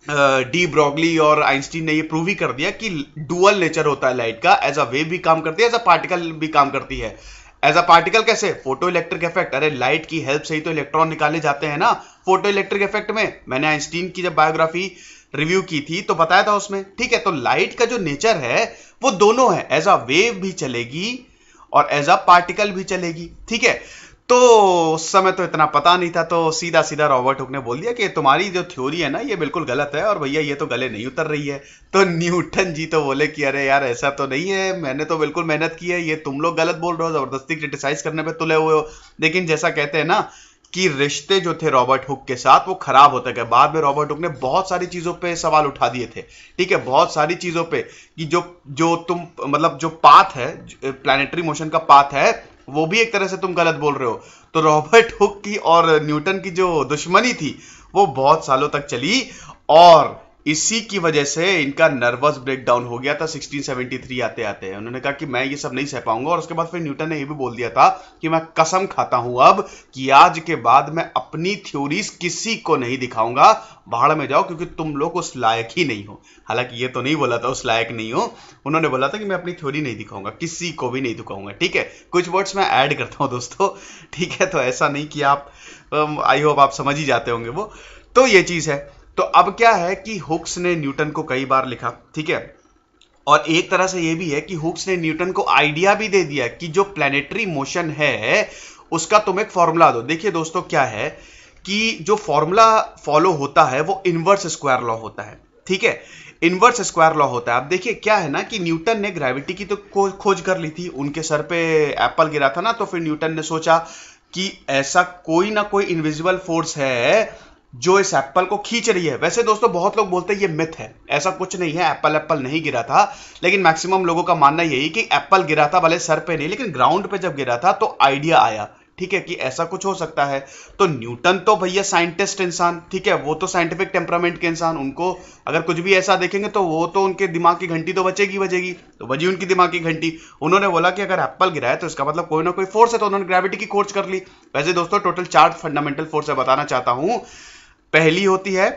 डी ब्रॉगली और आइंस्टीन ने ये प्रूव ही कर दिया कि डुअल नेचर होता है लाइट का एज अ वेव भी काम करती है एज अ पार्टिकल भी काम करती है एज अ पार्टिकल कैसे फोटो इलेक्ट्रिक इफेक्ट अरे लाइट की हेल्प से ही तो इलेक्ट्रॉन निकाले जाते हैं ना फोटो इलेक्ट्रिक इफेक्ट में मैंने आइंस्टीन की जब बायोग्राफी रिव्यू की थी तो बताया था उसमें ठीक है तो लाइट का जो नेचर है वो दोनों है एज अ वेव भी चलेगी और एज अ पार्टिकल भी चलेगी ठीक है तो उस समय तो इतना पता नहीं था तो सीधा सीधा रॉबर्ट हुक ने बोल दिया कि तुम्हारी जो थ्योरी है ना ये बिल्कुल गलत है और भैया ये तो गले नहीं उतर रही है तो न्यूटन जी तो बोले कि अरे यार ऐसा तो नहीं है मैंने तो बिल्कुल मेहनत की है ये तुम लोग गलत बोल रहे हो जबरदस्ती क्रिटिसाइज करने पर तुले हुए हो लेकिन जैसा कहते हैं ना कि रिश्ते जो थे रॉबर्ट हुक के साथ वो खराब होते गए बाद में रॉबर्ट हुक ने बहुत सारी चीजों पे सवाल उठा दिए थे ठीक है बहुत सारी चीजों पे कि जो जो तुम मतलब जो पाथ है प्लानिटरी मोशन का पाथ है वो भी एक तरह से तुम गलत बोल रहे हो तो रॉबर्ट हुक की और न्यूटन की जो दुश्मनी थी वो बहुत सालों तक चली और इसी की वजह से इनका नर्वस ब्रेकडाउन हो गया था 1673 आते आते उन्होंने कहा कि मैं ये सब नहीं सह पाऊंगा और उसके बाद फिर न्यूटन ने ये भी बोल दिया था कि मैं कसम खाता हूं अब कि आज के बाद मैं अपनी थ्योरीज किसी को नहीं दिखाऊंगा बाहर में जाओ क्योंकि तुम लोग उस लायक ही नहीं हो हालांकि ये तो नहीं बोला था उस लायक नहीं हो उन्होंने बोला था कि मैं अपनी थ्योरी नहीं दिखाऊंगा किसी को भी नहीं दिखाऊंगा ठीक है कुछ वर्ड्स मैं ऐड करता हूँ दोस्तों ठीक है तो ऐसा नहीं कि आप आई um, होप आप समझ ही जाते होंगे वो तो ये चीज़ है तो अब क्या है कि हुक्स ने न्यूटन को कई बार लिखा ठीक है और एक तरह से यह भी है कि हुक्स ने न्यूटन को आइडिया भी दे दिया कि जो प्लेनेटरी मोशन है उसका तुम एक फॉर्मूला दो देखिए दोस्तों क्या है कि जो फॉर्मूला फॉलो होता है वो इनवर्स स्क्वायर लॉ होता है ठीक है इनवर्स स्क्वायर लॉ होता है आप देखिए क्या है ना कि न्यूटन ने ग्रेविटी की तो खोज कर ली थी उनके सर पे एप्पल गिरा था ना तो फिर न्यूटन ने सोचा कि ऐसा कोई ना कोई इनविजिबल फोर्स है जो इस एप्पल को खींच रही है वैसे दोस्तों बहुत लोग बोलते हैं ये मिथ है ऐसा कुछ नहीं है एप्पल एप्पल नहीं गिरा था लेकिन मैक्सिमम लोगों का मानना यही कि एप्पल गिरा था भले सर पे नहीं लेकिन ग्राउंड पे जब गिरा था तो आइडिया आया ठीक है कि ऐसा कुछ हो सकता है तो न्यूटन तो भैया साइंटिस्ट इंसान ठीक है वो तो साइंटिफिक टेम्परामेंट के इंसान उनको अगर कुछ भी ऐसा देखेंगे तो वो तो उनके दिमाग की घंटी तो बचेगी बचेगी तो बजी उनकी दिमाग की घंटी उन्होंने बोला कि अगर एप्पल गिरा है तो इसका मतलब कोई ना कोई फोर्स है तो उन्होंने ग्रेविटी की खोज कर ली वैसे दोस्तों टोटल चार फंडामेंटल फोर्स है बताना चाहता हूं पहली होती है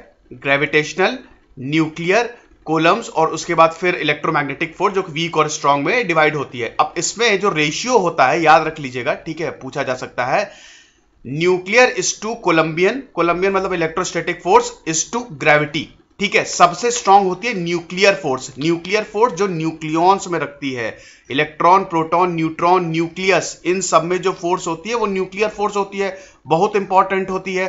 ग्रेविटेशनल न्यूक्लियर कोलम्स और उसके बाद फिर इलेक्ट्रोमैग्नेटिक फोर्स जो वीक और स्ट्रांग में डिवाइड होती है अब इसमें जो रेशियो होता है याद रख लीजिएगा ठीक है पूछा जा सकता है nuclear is to Coulombian Coulombian मतलब electrostatic force is to gravity ठीक है सबसे स्ट्रांग होती है न्यूक्लियर फोर्स न्यूक्लियर फोर्स जो न्यूक्लियॉन्स में रखती है इलेक्ट्रॉन प्रोटॉन न्यूट्रॉन न्यूक्लियस इन सब में जो फोर्स होती है वो न्यूक्लियर फोर्स होती है बहुत इंपॉर्टेंट होती है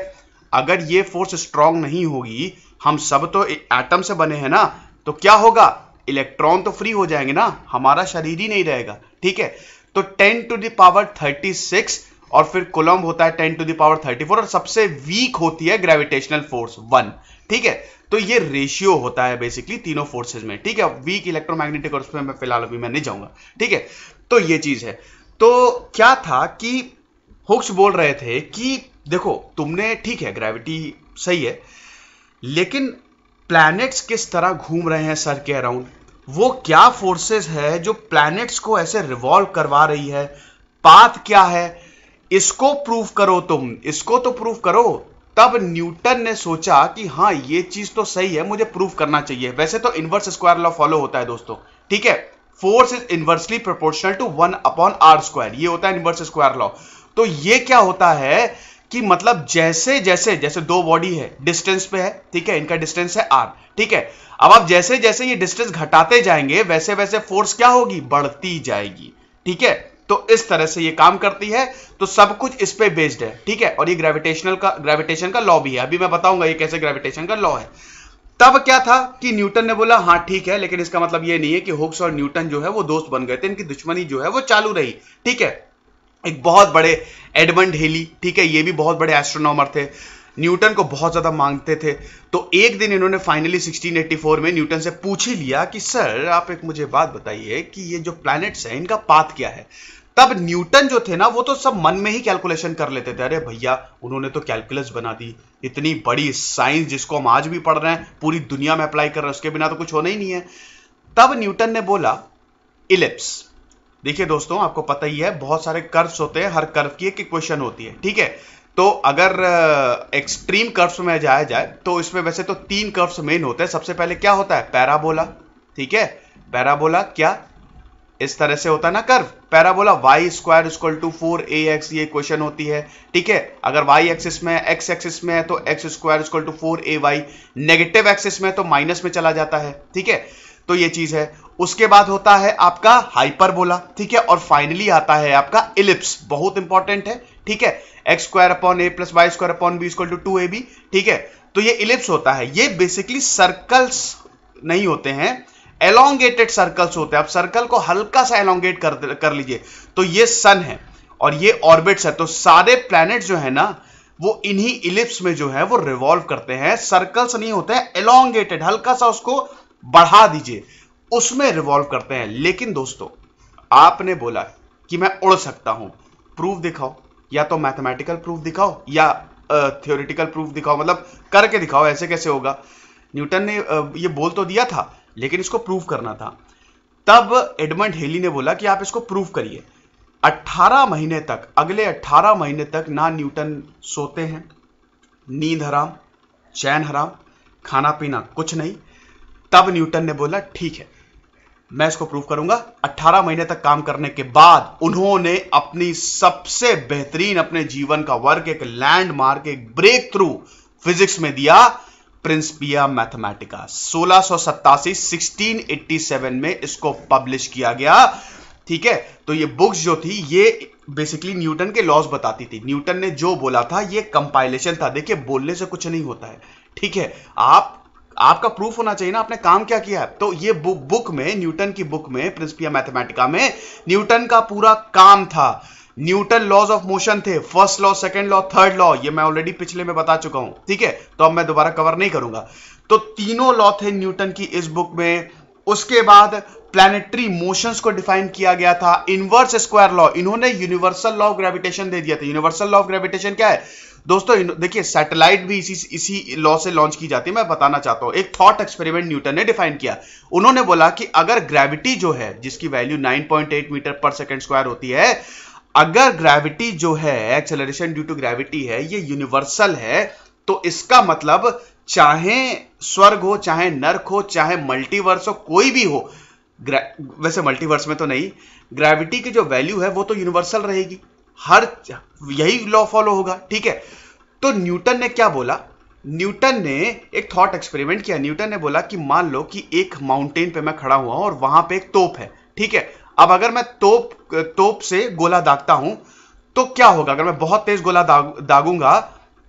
अगर ये फोर्स स्ट्रांग नहीं होगी हम सब तो एटम से बने हैं ना तो क्या होगा इलेक्ट्रॉन तो फ्री हो जाएंगे ना हमारा शरीर ही नहीं रहेगा ठीक है तो 10 टू दावर 36 और फिर कोलम होता है 10 टू दावर 34 और सबसे वीक होती है ग्रेविटेशनल फोर्स वन ठीक है तो ये रेशियो होता है बेसिकली तीनों फोर्सेज में ठीक है वीक इलेक्ट्रोमैग्नेटिक और उसमें मैं फिलहाल अभी मैं नहीं जाऊंगा ठीक है तो ये चीज है तो क्या था कि हुक्स बोल रहे थे कि देखो तुमने ठीक है ग्रेविटी सही है लेकिन प्लैनेट्स किस तरह घूम रहे हैं सर के अराउंड वो क्या फोर्सेस है जो प्लैनेट्स को ऐसे रिवॉल्व करवा रही है पाथ क्या है इसको प्रूफ करो तुम इसको तो प्रूफ करो तब न्यूटन ने सोचा कि हाँ ये चीज तो सही है मुझे प्रूफ करना चाहिए वैसे तो इनवर्स स्क्वायर लॉ फॉलो होता है दोस्तों ठीक है force is inversely proportional to one upon r square ये होता है इनवर्स स्क्वायर लॉ तो ये क्या होता है कि मतलब जैसे जैसे जैसे दो बॉडी है डिस्टेंस पे है ठीक है इनका डिस्टेंस है आर ठीक है अब आप जैसे जैसे ये डिस्टेंस घटाते जाएंगे वैसे वैसे फोर्स क्या होगी बढ़ती जाएगी ठीक है तो इस तरह से ये काम करती है तो सब कुछ इस पे बेस्ड है ठीक है और ये ग्रेविटेशनल का ग्रेविटेशन का लॉ भी है अभी मैं बताऊंगा ये कैसे ग्रेविटेशन का लॉ है तब क्या था कि न्यूटन ने बोला हाँ ठीक है लेकिन इसका मतलब ये नहीं है कि होक्स और न्यूटन जो है वो दोस्त बन गए थे इनकी दुश्मनी जो है वो चालू रही ठीक है एक बहुत बड़े एडमंड हेली ठीक है ये भी बहुत बड़े एस्ट्रोनॉमर थे न्यूटन को बहुत ज्यादा मांगते थे तो एक दिन इन्होंने फाइनली 1684 में न्यूटन से पूछ ही लिया कि सर आप एक मुझे बात बताइए कि ये जो प्लैनेट्स हैं इनका पाथ क्या है तब न्यूटन जो थे ना वो तो सब मन में ही कैलकुलेशन कर लेते थे अरे भैया उन्होंने तो कैलकुलस बना दी इतनी बड़ी साइंस जिसको हम आज भी पढ़ रहे हैं पूरी दुनिया में अप्लाई कर रहे हैं उसके बिना तो कुछ होना ही नहीं है तब न्यूटन ने बोला इलिप्स देखिए दोस्तों आपको पता ही है बहुत सारे कर्व्स होते हैं हर कर्व की एक इक्वेशन होती है ठीक है तो अगर एक्सट्रीम कर्व्स में जाया जाए तो इसमें वैसे तो तीन कर्व्स मेन होते हैं सबसे पहले क्या होता है पैराबोला ठीक है पैराबोला क्या इस तरह से होता है ना curve parabola y square equal to four a x ये क्वेश्चन होती है ठीक है अगर वाई एक्सिस में एक्स एक्सिस में है तो x square equal to four a y negative axis में तो माइनस में चला जाता है ठीक है तो ये चीज है उसके बाद होता है आपका हाइपरबोला ठीक है और फाइनली आता है आपका इलिप्स बहुत इंपॉर्टेंट है ठीक है x square upon a plus y square upon b equal to two a b ठीक है तो ये इलिप्स होता है ये बेसिकली सर्कल्स नहीं होते हैं एलोंगेटेड सर्कल्स होते हैं आप सर्कल को हल्का सा एलोंगेट कर कर लीजिए तो ये सन है और ये ऑर्बिट्स है तो सारे प्लैनेट जो है ना वो इन्हीं इलिप्स में जो है वो रिवॉल्व करते हैं सर्कल्स नहीं होते हैं एलोंगेटेड हल्का सा उसको बढ़ा दीजिए उसमें रिवॉल्व करते हैं लेकिन दोस्तों आपने बोला कि मैं उड़ सकता हूं प्रूफ दिखाओ या तो मैथमेटिकल प्रूफ दिखाओ या थियोरिटिकल प्रूफ दिखाओ मतलब करके दिखाओ ऐसे कैसे होगा न्यूटन ने ये बोल तो दिया था लेकिन इसको प्रूफ करना था तब एडमंड हेली ने बोला कि आप इसको प्रूफ करिए 18 महीने तक अगले 18 महीने तक ना न्यूटन सोते हैं नींद हराम चैन हराम खाना पीना कुछ नहीं तब न्यूटन ने बोला ठीक है मैं इसको प्रूव करूंगा 18 महीने तक काम करने के बाद उन्होंने अपनी सबसे बेहतरीन अपने जीवन का वर्क एक लैंडमार्क एक ब्रेक थ्रू फिजिक्स में दिया प्रिंसपिया मैथमेटिका सोलह 1687 में इसको पब्लिश किया गया ठीक है तो ये बुक्स जो थी ये बेसिकली न्यूटन के लॉज बताती थी न्यूटन ने जो बोला था ये कंपाइलेशन था देखिए बोलने से कुछ नहीं होता है ठीक है आप आपका प्रूफ होना चाहिए ना आपने काम क्या किया है तो ये बुक बुक में न्यूटन की बुक में प्रिंसिपिया मैथमेटिका में न्यूटन का पूरा काम था न्यूटन लॉज ऑफ मोशन थे first law second law third law ये मैं ऑलरेडी पिछले में बता चुका हूं ठीक है तो अब मैं दोबारा कवर नहीं करूंगा तो तीनों लॉ थे न्यूटन की इस बुक में उसके बाद प्लानिटरी मोशंस को डिफाइन किया गया था इनवर्स स्क्वायर लॉ इन्होंने यूनिवर्सल लॉ ऑफ ग्रेविटेशन दे दिया था यूनिवर्सल लॉ ऑफ ग्रेविटेशन क्या है दोस्तों देखिए सैटेलाइट भी इसी इसी लॉ से लॉन्च की जाती है मैं बताना चाहता हूं एक थॉट एक्सपेरिमेंट न्यूटन ने डिफाइन किया उन्होंने बोला कि अगर ग्रेविटी जो है जिसकी value 9.8 metre per second square होती है अगर ग्रेविटी जो है एक्सेलरेशन ड्यू टू ग्रेविटी है ये यूनिवर्सल है तो इसका मतलब चाहे स्वर्ग हो चाहे नर्क हो चाहे मल्टीवर्स हो कोई भी हो वैसे मल्टीवर्स में तो नहीं ग्रेविटी की जो वैल्यू है वो तो यूनिवर्सल रहेगी हर यही लॉ फॉलो होगा ठीक है तो न्यूटन ने क्या बोला न्यूटन ने एक थॉट एक्सपेरिमेंट किया न्यूटन ने बोला कि मान लो कि एक माउंटेन पे मैं खड़ा हुआ हूं और वहां पे एक तोप है ठीक है अब अगर मैं तोप तोप से गोला दागता हूं तो क्या होगा अगर मैं बहुत तेज गोला दाग, दागूंगा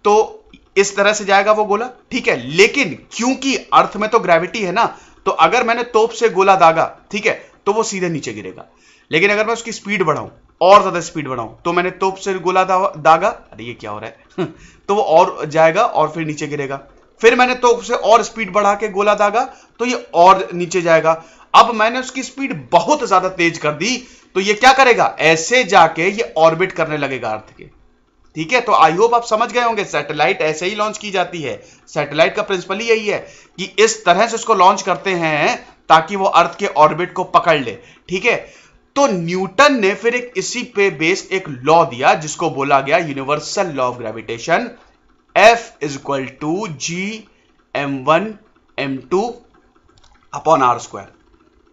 तो इस तरह से जाएगा वो गोला ठीक है लेकिन क्योंकि अर्थ में तो ग्रेविटी है ना तो अगर मैंने तोप से गोला दागा ठीक है तो वो सीधे नीचे गिरेगा लेकिन अगर मैं उसकी स्पीड बढ़ाऊं और ज्यादा स्पीड बढ़ाऊं तो मैंने तोप से गोला दागा अरे ये क्या हो रहा है तो वो और जाएगा और फिर नीचे गिरेगा फिर मैंने तोप से और स्पीड बढ़ा के गोला दागा तो ये और नीचे जाएगा अब मैंने उसकी स्पीड बहुत ज्यादा तेज कर दी तो ये क्या करेगा ऐसे जाके ये ऑर्बिट करने लगेगा अर्थ के ठीक है तो आई होप आप समझ गए होंगे सैटेलाइट ऐसे ही लॉन्च की जाती है सैटेलाइट का प्रिंसिपल ही यही है कि इस तरह से उसको लॉन्च करते हैं ताकि वो अर्थ के ऑर्बिट को पकड़ ले ठीक है तो न्यूटन ने फिर एक इसी पे बेस एक लॉ दिया जिसको बोला गया universal law of gravitation F is equal to G m one m two upon r square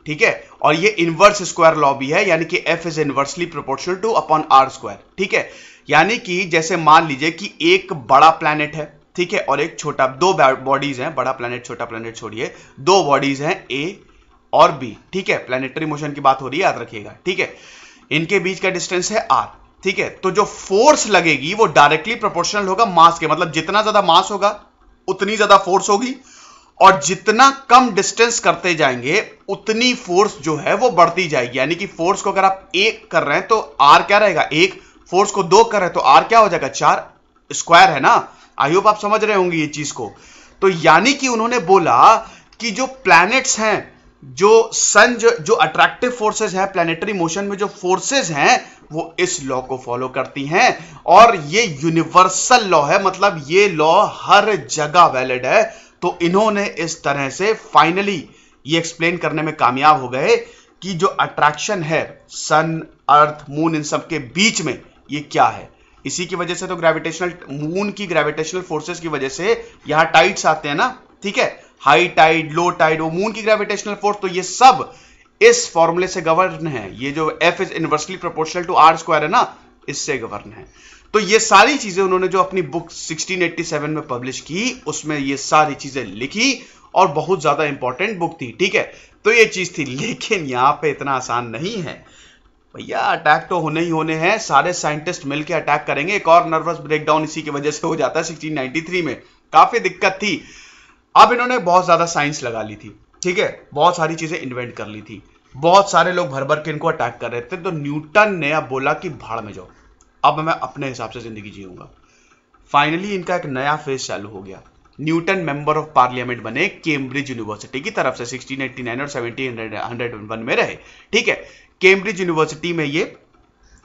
ठीक है और ये इनवर्स स्क्वायर लॉ भी है यानी कि F is inversely proportional to upon r square ठीक है यानी कि जैसे मान लीजिए कि एक बड़ा प्लैनेट है ठीक है और एक छोटा दो बॉडीज हैं बड़ा प्लैनेट छोटा प्लैनेट छोड़िए दो बॉडीज हैं ए और बी ठीक है प्लेनेटरी मोशन की बात हो रही है याद रखिएगा ठीक है इनके बीच का डिस्टेंस है आर ठीक है तो जो फोर्स लगेगी वो डायरेक्टली प्रोपोर्शनल होगा मास के मतलब जितना ज्यादा मास होगा उतनी ज्यादा फोर्स होगी और जितना कम डिस्टेंस करते जाएंगे उतनी फोर्स जो है वो बढ़ती जाएगी यानी कि फोर्स को अगर आप एक कर रहे हैं तो आर क्या रहेगा एक फोर्स को दो कर रहे हैं तो आर क्या हो जाएगा चार स्क्वायर है ना आई होप आप समझ रहे होंगे ये चीज को तो यानी कि उन्होंने बोला कि जो प्लैनेट्स हैं जो सन जो जो अट्रैक्टिव फोर्सेस है प्लानिटरी मोशन में जो फोर्सेस हैं वो इस लॉ को फॉलो करती हैं और ये यूनिवर्सल लॉ है मतलब ये लॉ हर जगह वैलिड है तो इन्होंने इस तरह से फाइनली ये एक्सप्लेन करने में कामयाब हो गए कि जो अट्रैक्शन है सन अर्थ मून इन सब के बीच में ये क्या है इसी की वजह से तो ग्रेविटेशनल मून की ग्रेविटेशनल फोर्सेस की वजह से यहां टाइट्स आते हैं ना ठीक है हाई टाइड लो टाइड वो मून की ग्रेविटेशनल फोर्स तो ये सब इस फॉर्मूले से गवर्न है ये जो F is inversely proportional to r square है ना इससे गवर्न है तो ये सारी चीजें उन्होंने जो अपनी बुक 1687 में पब्लिश की उसमें ये सारी चीजें लिखी और बहुत ज्यादा इंपॉर्टेंट बुक थी ठीक है तो ये चीज थी लेकिन यहां पे इतना आसान नहीं है भैया अटैक तो होने ही होने हैं सारे साइंटिस्ट मिलकर अटैक करेंगे एक और नर्वस ब्रेकडाउन इसी की वजह से हो जाता है 1693 में काफी दिक्कत थी अब इन्होंने बहुत ज्यादा साइंस लगा ली थी ठीक है बहुत सारी चीजें इन्वेंट कर ली थी बहुत सारे लोग भर भर के इनको अटैक कर रहे थे तो न्यूटन ने अब बोला कि भाड़ में जाओ अब मैं अपने हिसाब से जिंदगी जीऊंगा फाइनली इनका एक नया फेज चालू हो गया न्यूटन मेंबर ऑफ पार्लियामेंट बने केम्ब्रिज यूनिवर्सिटी की तरफ से 1689 और 1701 में रहे ठीक है केम्ब्रिज यूनिवर्सिटी में ये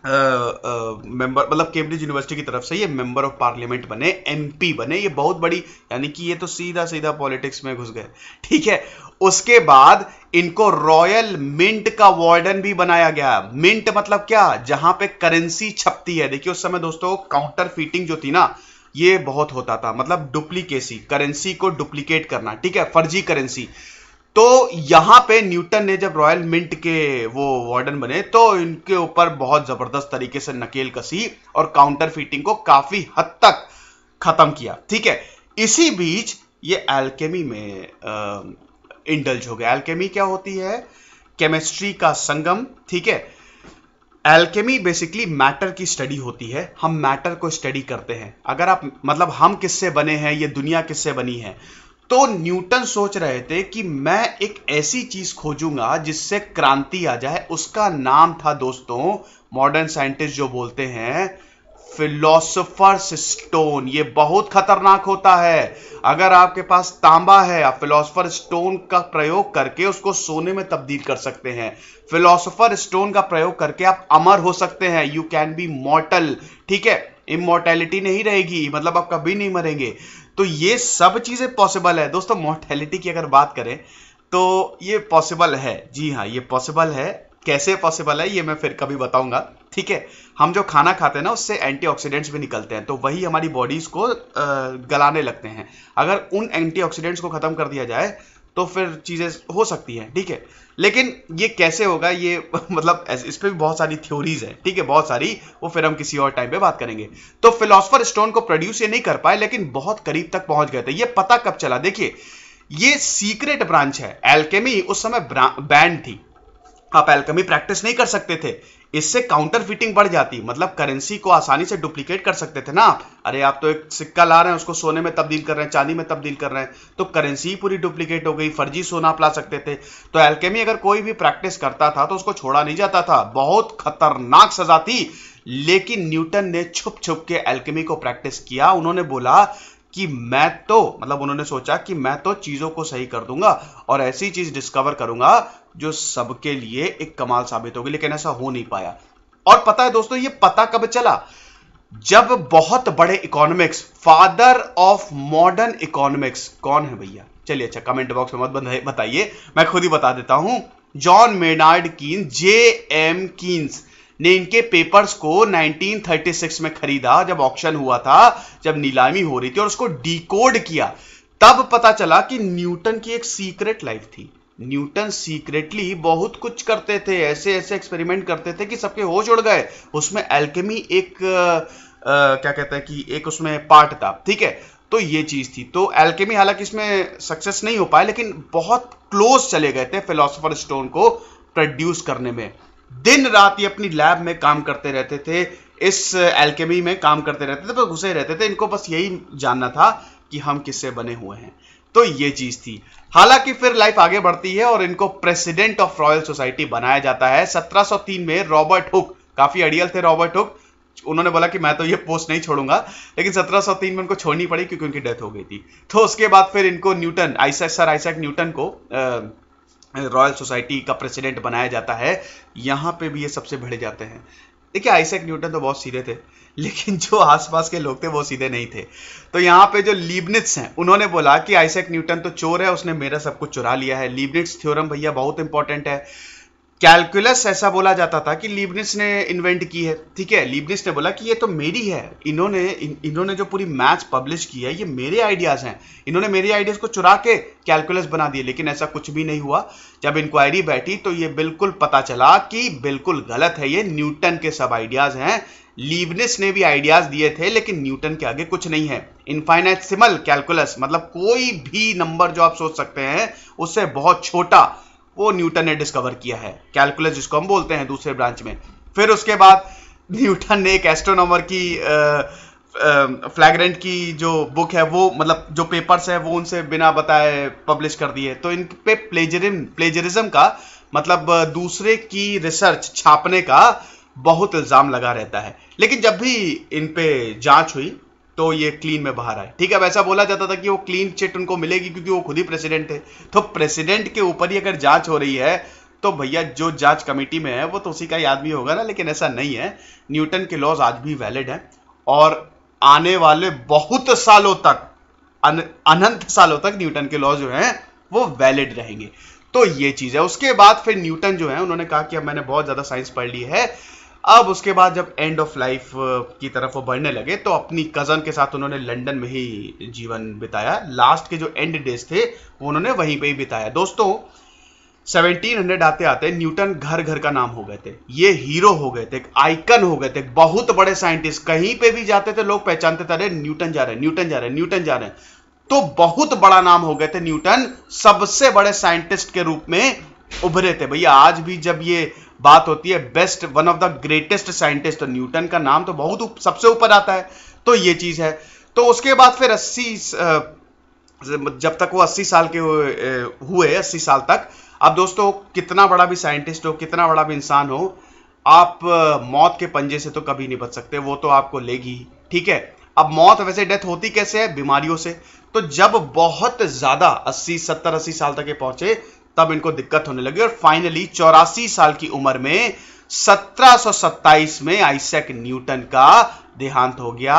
मेंबर मतलब केम्ब्रिज यूनिवर्सिटी की तरफ से ये मेंबर ऑफ पार्लियामेंट बने एमपी बने ये बहुत बड़ी यानी कि ये तो सीधा सीधा पॉलिटिक्स में घुस गए ठीक है उसके बाद इनको रॉयल मिंट का वार्डन भी बनाया गया मिंट मतलब क्या जहां पे करेंसी छपती है देखिए उस समय दोस्तों काउंटर फीटिंग जो थी ना ये बहुत होता था मतलब डुप्लीकेसी करेंसी को डुप्लीकेट करना ठीक है फर्जी करेंसी तो यहां पे न्यूटन ने जब रॉयल मिंट के वो वार्डन बने तो इनके ऊपर बहुत जबरदस्त तरीके से नकेल कसी और काउंटर फिटिंग को काफी हद तक खत्म किया ठीक है इसी बीच ये एल्केमी में इंडल्ज हो गया एल्केमी क्या होती है केमिस्ट्री का संगम ठीक है एल्केमी बेसिकली मैटर की स्टडी होती है हम मैटर को स्टडी करते हैं अगर आप मतलब हम किससे बने हैं ये दुनिया किससे बनी है तो न्यूटन सोच रहे थे कि मैं एक ऐसी चीज खोजूंगा जिससे क्रांति आ जाए उसका नाम था दोस्तों मॉडर्न साइंटिस्ट जो बोलते हैं फिलोसोफर्स स्टोन ये बहुत खतरनाक होता है अगर आपके पास तांबा है आप फिलोसोफर स्टोन का प्रयोग करके उसको सोने में तब्दील कर सकते हैं फिलोसोफर स्टोन का प्रयोग करके आप अमर हो सकते हैं यू कैन बी मॉर्टल ठीक है इमोर्टैलिटी नहीं रहेगी मतलब आप कभी नहीं मरेंगे तो ये सब चीज़ें पॉसिबल है दोस्तों मोर्टेलिटी की अगर बात करें तो ये पॉसिबल है जी हाँ ये पॉसिबल है कैसे पॉसिबल है ये मैं फिर कभी बताऊंगा ठीक है हम जो खाना खाते हैं ना उससे एंटीऑक्सीडेंट्स भी निकलते हैं तो वही हमारी बॉडीज को गलाने लगते हैं अगर उन एंटीऑक्सीडेंट्स को खत्म कर दिया जाए तो फिर चीज़ें हो सकती हैं ठीक है लेकिन ये कैसे होगा ये मतलब इस पर भी बहुत सारी थ्योरीज हैं ठीक है बहुत सारी वो फिर हम किसी और टाइम पे बात करेंगे तो फिलोसफर स्टोन को प्रोड्यूस ये नहीं कर पाए लेकिन बहुत करीब तक पहुंच गए थे ये पता कब चला देखिए ये सीक्रेट ब्रांच है एल्केमी उस समय बैंड थी आप एल्केमी प्रैक्टिस नहीं कर सकते थे इससे काउंटर फिटिंग बढ़ जाती मतलब करेंसी को आसानी से डुप्लीकेट कर सकते थे ना आप अरे आप तो एक सिक्का ला रहे हैं उसको सोने में तब्दील कर रहे हैं चांदी में तब्दील कर रहे हैं तो करेंसी पूरी डुप्लीकेट हो गई फर्जी सोना आप ला सकते थे तो एल्केमी अगर कोई भी प्रैक्टिस करता था तो उसको छोड़ा नहीं जाता था बहुत खतरनाक सजा थी लेकिन न्यूटन ने छुप छुप के एल्केमी को प्रैक्टिस किया उन्होंने बोला कि मैं तो मतलब उन्होंने सोचा कि मैं तो चीज़ों को सही कर दूंगा और ऐसी चीज़ डिस्कवर करूंगा जो सबके लिए एक कमाल साबित होगी लेकिन ऐसा हो नहीं पाया और पता है दोस्तों ये पता कब चला जब बहुत बड़े economics father of modern economics कौन है भैया चलिए अच्छा कमेंट बॉक्स में मत बताइए मैं खुद ही बता देता हूं जॉन मेनार्ड कीन जे एम कीन्स ने इनके पेपर्स को 1936 में खरीदा जब ऑक्शन हुआ था जब नीलामी हो रही थी और उसको डिकोड किया तब पता चला कि न्यूटन की एक सीक्रेट लाइफ थी न्यूटन सीक्रेटली बहुत कुछ करते थे ऐसे ऐसे एक्सपेरिमेंट करते थे कि सबके होश उड़ गए उसमें एल्केमी एक आ, क्या कहते हैं कि एक उसमें पार्ट था ठीक है तो ये चीज थी तो एल्केमी हालांकि इसमें सक्सेस नहीं हो पाया लेकिन बहुत क्लोज चले गए थे फिलोसोफर स्टोन को प्रोड्यूस करने में दिन रात ये अपनी लैब में काम करते रहते थे इस एल्केमी uh, में काम करते रहते थे पर घुसे रहते थे इनको बस यही जानना था कि हम किससे बने हुए हैं तो ये चीज थी हालांकि फिर लाइफ आगे बढ़ती है और इनको प्रेसिडेंट ऑफ रॉयल सोसाइटी बनाया जाता है 1703 में रॉबर्ट हुक काफी अड़ियल थे रॉबर्ट हुक उन्होंने बोला कि मैं तो ये पोस्ट नहीं छोड़ूंगा लेकिन 1703 में उनको छोड़नी पड़ी क्योंकि उनकी डेथ हो गई थी तो उसके बाद फिर इनको Newton Isaac sir Isaac Newton को आ, uh, रॉयल सोसाइटी का प्रेसिडेंट बनाया जाता है यहाँ पे भी ये सबसे भड़े जाते हैं देखिए आइसैक न्यूटन तो बहुत सीधे थे लेकिन जो आसपास के लोग थे वो सीधे नहीं थे तो यहाँ पे जो लीबनिट्स हैं उन्होंने बोला कि आइसैक न्यूटन तो चोर है उसने मेरा सब कुछ चुरा लिया है लीबनिट्स थ्योरम भैया बहुत इंपॉर्टेंट है कैलकुलस ऐसा बोला जाता था कि लीबनिस ने इन्वेंट की है ठीक है लीबनिस ने बोला कि ये तो मेरी है इन्होंने इन, इन्होंने जो पूरी मैथ पब्लिश की है ये मेरे आइडियाज़ हैं इन्होंने मेरे आइडियाज़ को चुरा के कैलकुलस बना दिए लेकिन ऐसा कुछ भी नहीं हुआ जब इंक्वायरी बैठी तो ये बिल्कुल पता चला कि बिल्कुल गलत है ये न्यूटन के सब आइडियाज़ हैं लीबनिस ने भी आइडियाज दिए थे लेकिन न्यूटन के आगे कुछ नहीं है सिमल कैलकुलस मतलब कोई भी नंबर जो आप सोच सकते हैं उससे बहुत छोटा वो न्यूटन ने डिस्कवर किया है कैलकुलस जिसको हम बोलते हैं दूसरे ब्रांच में फिर उसके बाद न्यूटन ने एक एस्ट्रोनॉमर की फ्लैगरेंट की जो बुक है वो मतलब जो पेपर्स है वो उनसे बिना बताए पब्लिश कर दिए तो इन पे प्लेजरिम प्लेजरिज्म का मतलब दूसरे की रिसर्च छापने का बहुत इल्ज़ाम लगा रहता है लेकिन जब भी इन पे जांच हुई तो ये क्लीन में बाहर आए ठीक है वैसा बोला जाता था कि वो क्लीन चिट उनको मिलेगी क्योंकि वो खुद ही प्रेसिडेंट थे तो प्रेसिडेंट के ऊपर ही अगर जांच हो रही है तो भैया जो जांच कमेटी में है वो तो उसी का ही आदमी होगा ना लेकिन ऐसा नहीं है न्यूटन के लॉज आज भी वैलिड है और आने वाले बहुत सालों तक अन, अनंत सालों तक न्यूटन के लॉ जो है वो वैलिड रहेंगे तो ये चीज है उसके बाद फिर न्यूटन जो है उन्होंने कहा कि अब मैंने बहुत ज्यादा साइंस पढ़ ली है अब उसके बाद जब एंड ऑफ लाइफ की तरफ वो बढ़ने लगे तो अपनी कज़न के साथ उन्होंने लंदन में ही जीवन बिताया लास्ट के जो एंड डेज थे उन्होंने वहीं पे ही बिताया दोस्तों 1700 आते आते न्यूटन घर घर का नाम हो गए थे ये हीरो हो गए थे एक आइकन हो गए थे बहुत बड़े साइंटिस्ट कहीं पे भी जाते थे लोग पहचानते थे अरे न्यूटन जा रहे हैं न्यूटन जा रहे हैं न्यूटन जा रहे हैं तो बहुत बड़ा नाम हो गए थे न्यूटन सबसे बड़े साइंटिस्ट के रूप में उभरे थे भैया आज भी जब ये बात होती है best one of the greatest scientist Newton का नाम तो बहुत सबसे ऊपर आता है तो ये चीज है तो उसके बाद फिर अस्सी जब तक वो अस्सी साल के हुए अस्सी साल तक अब दोस्तों कितना बड़ा भी साइंटिस्ट हो कितना बड़ा भी इंसान हो आप मौत के पंजे से तो कभी नहीं बच सकते वो तो आपको लेगी ठीक है अब मौत वैसे डेथ होती कैसे है बीमारियों से तो जब बहुत ज्यादा 80 70 80 साल तक पहुंचे तब इनको दिक्कत होने लगी और फाइनली चौरासी साल की उम्र में 1727 में आइसक न्यूटन का देहांत हो गया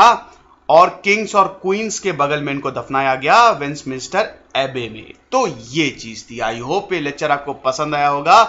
और किंग्स और क्वींस के बगल में इनको दफनाया गया वेंसमिंस्टर एबे में तो ये चीज थी आई होप ये लेक्चर आपको पसंद आया होगा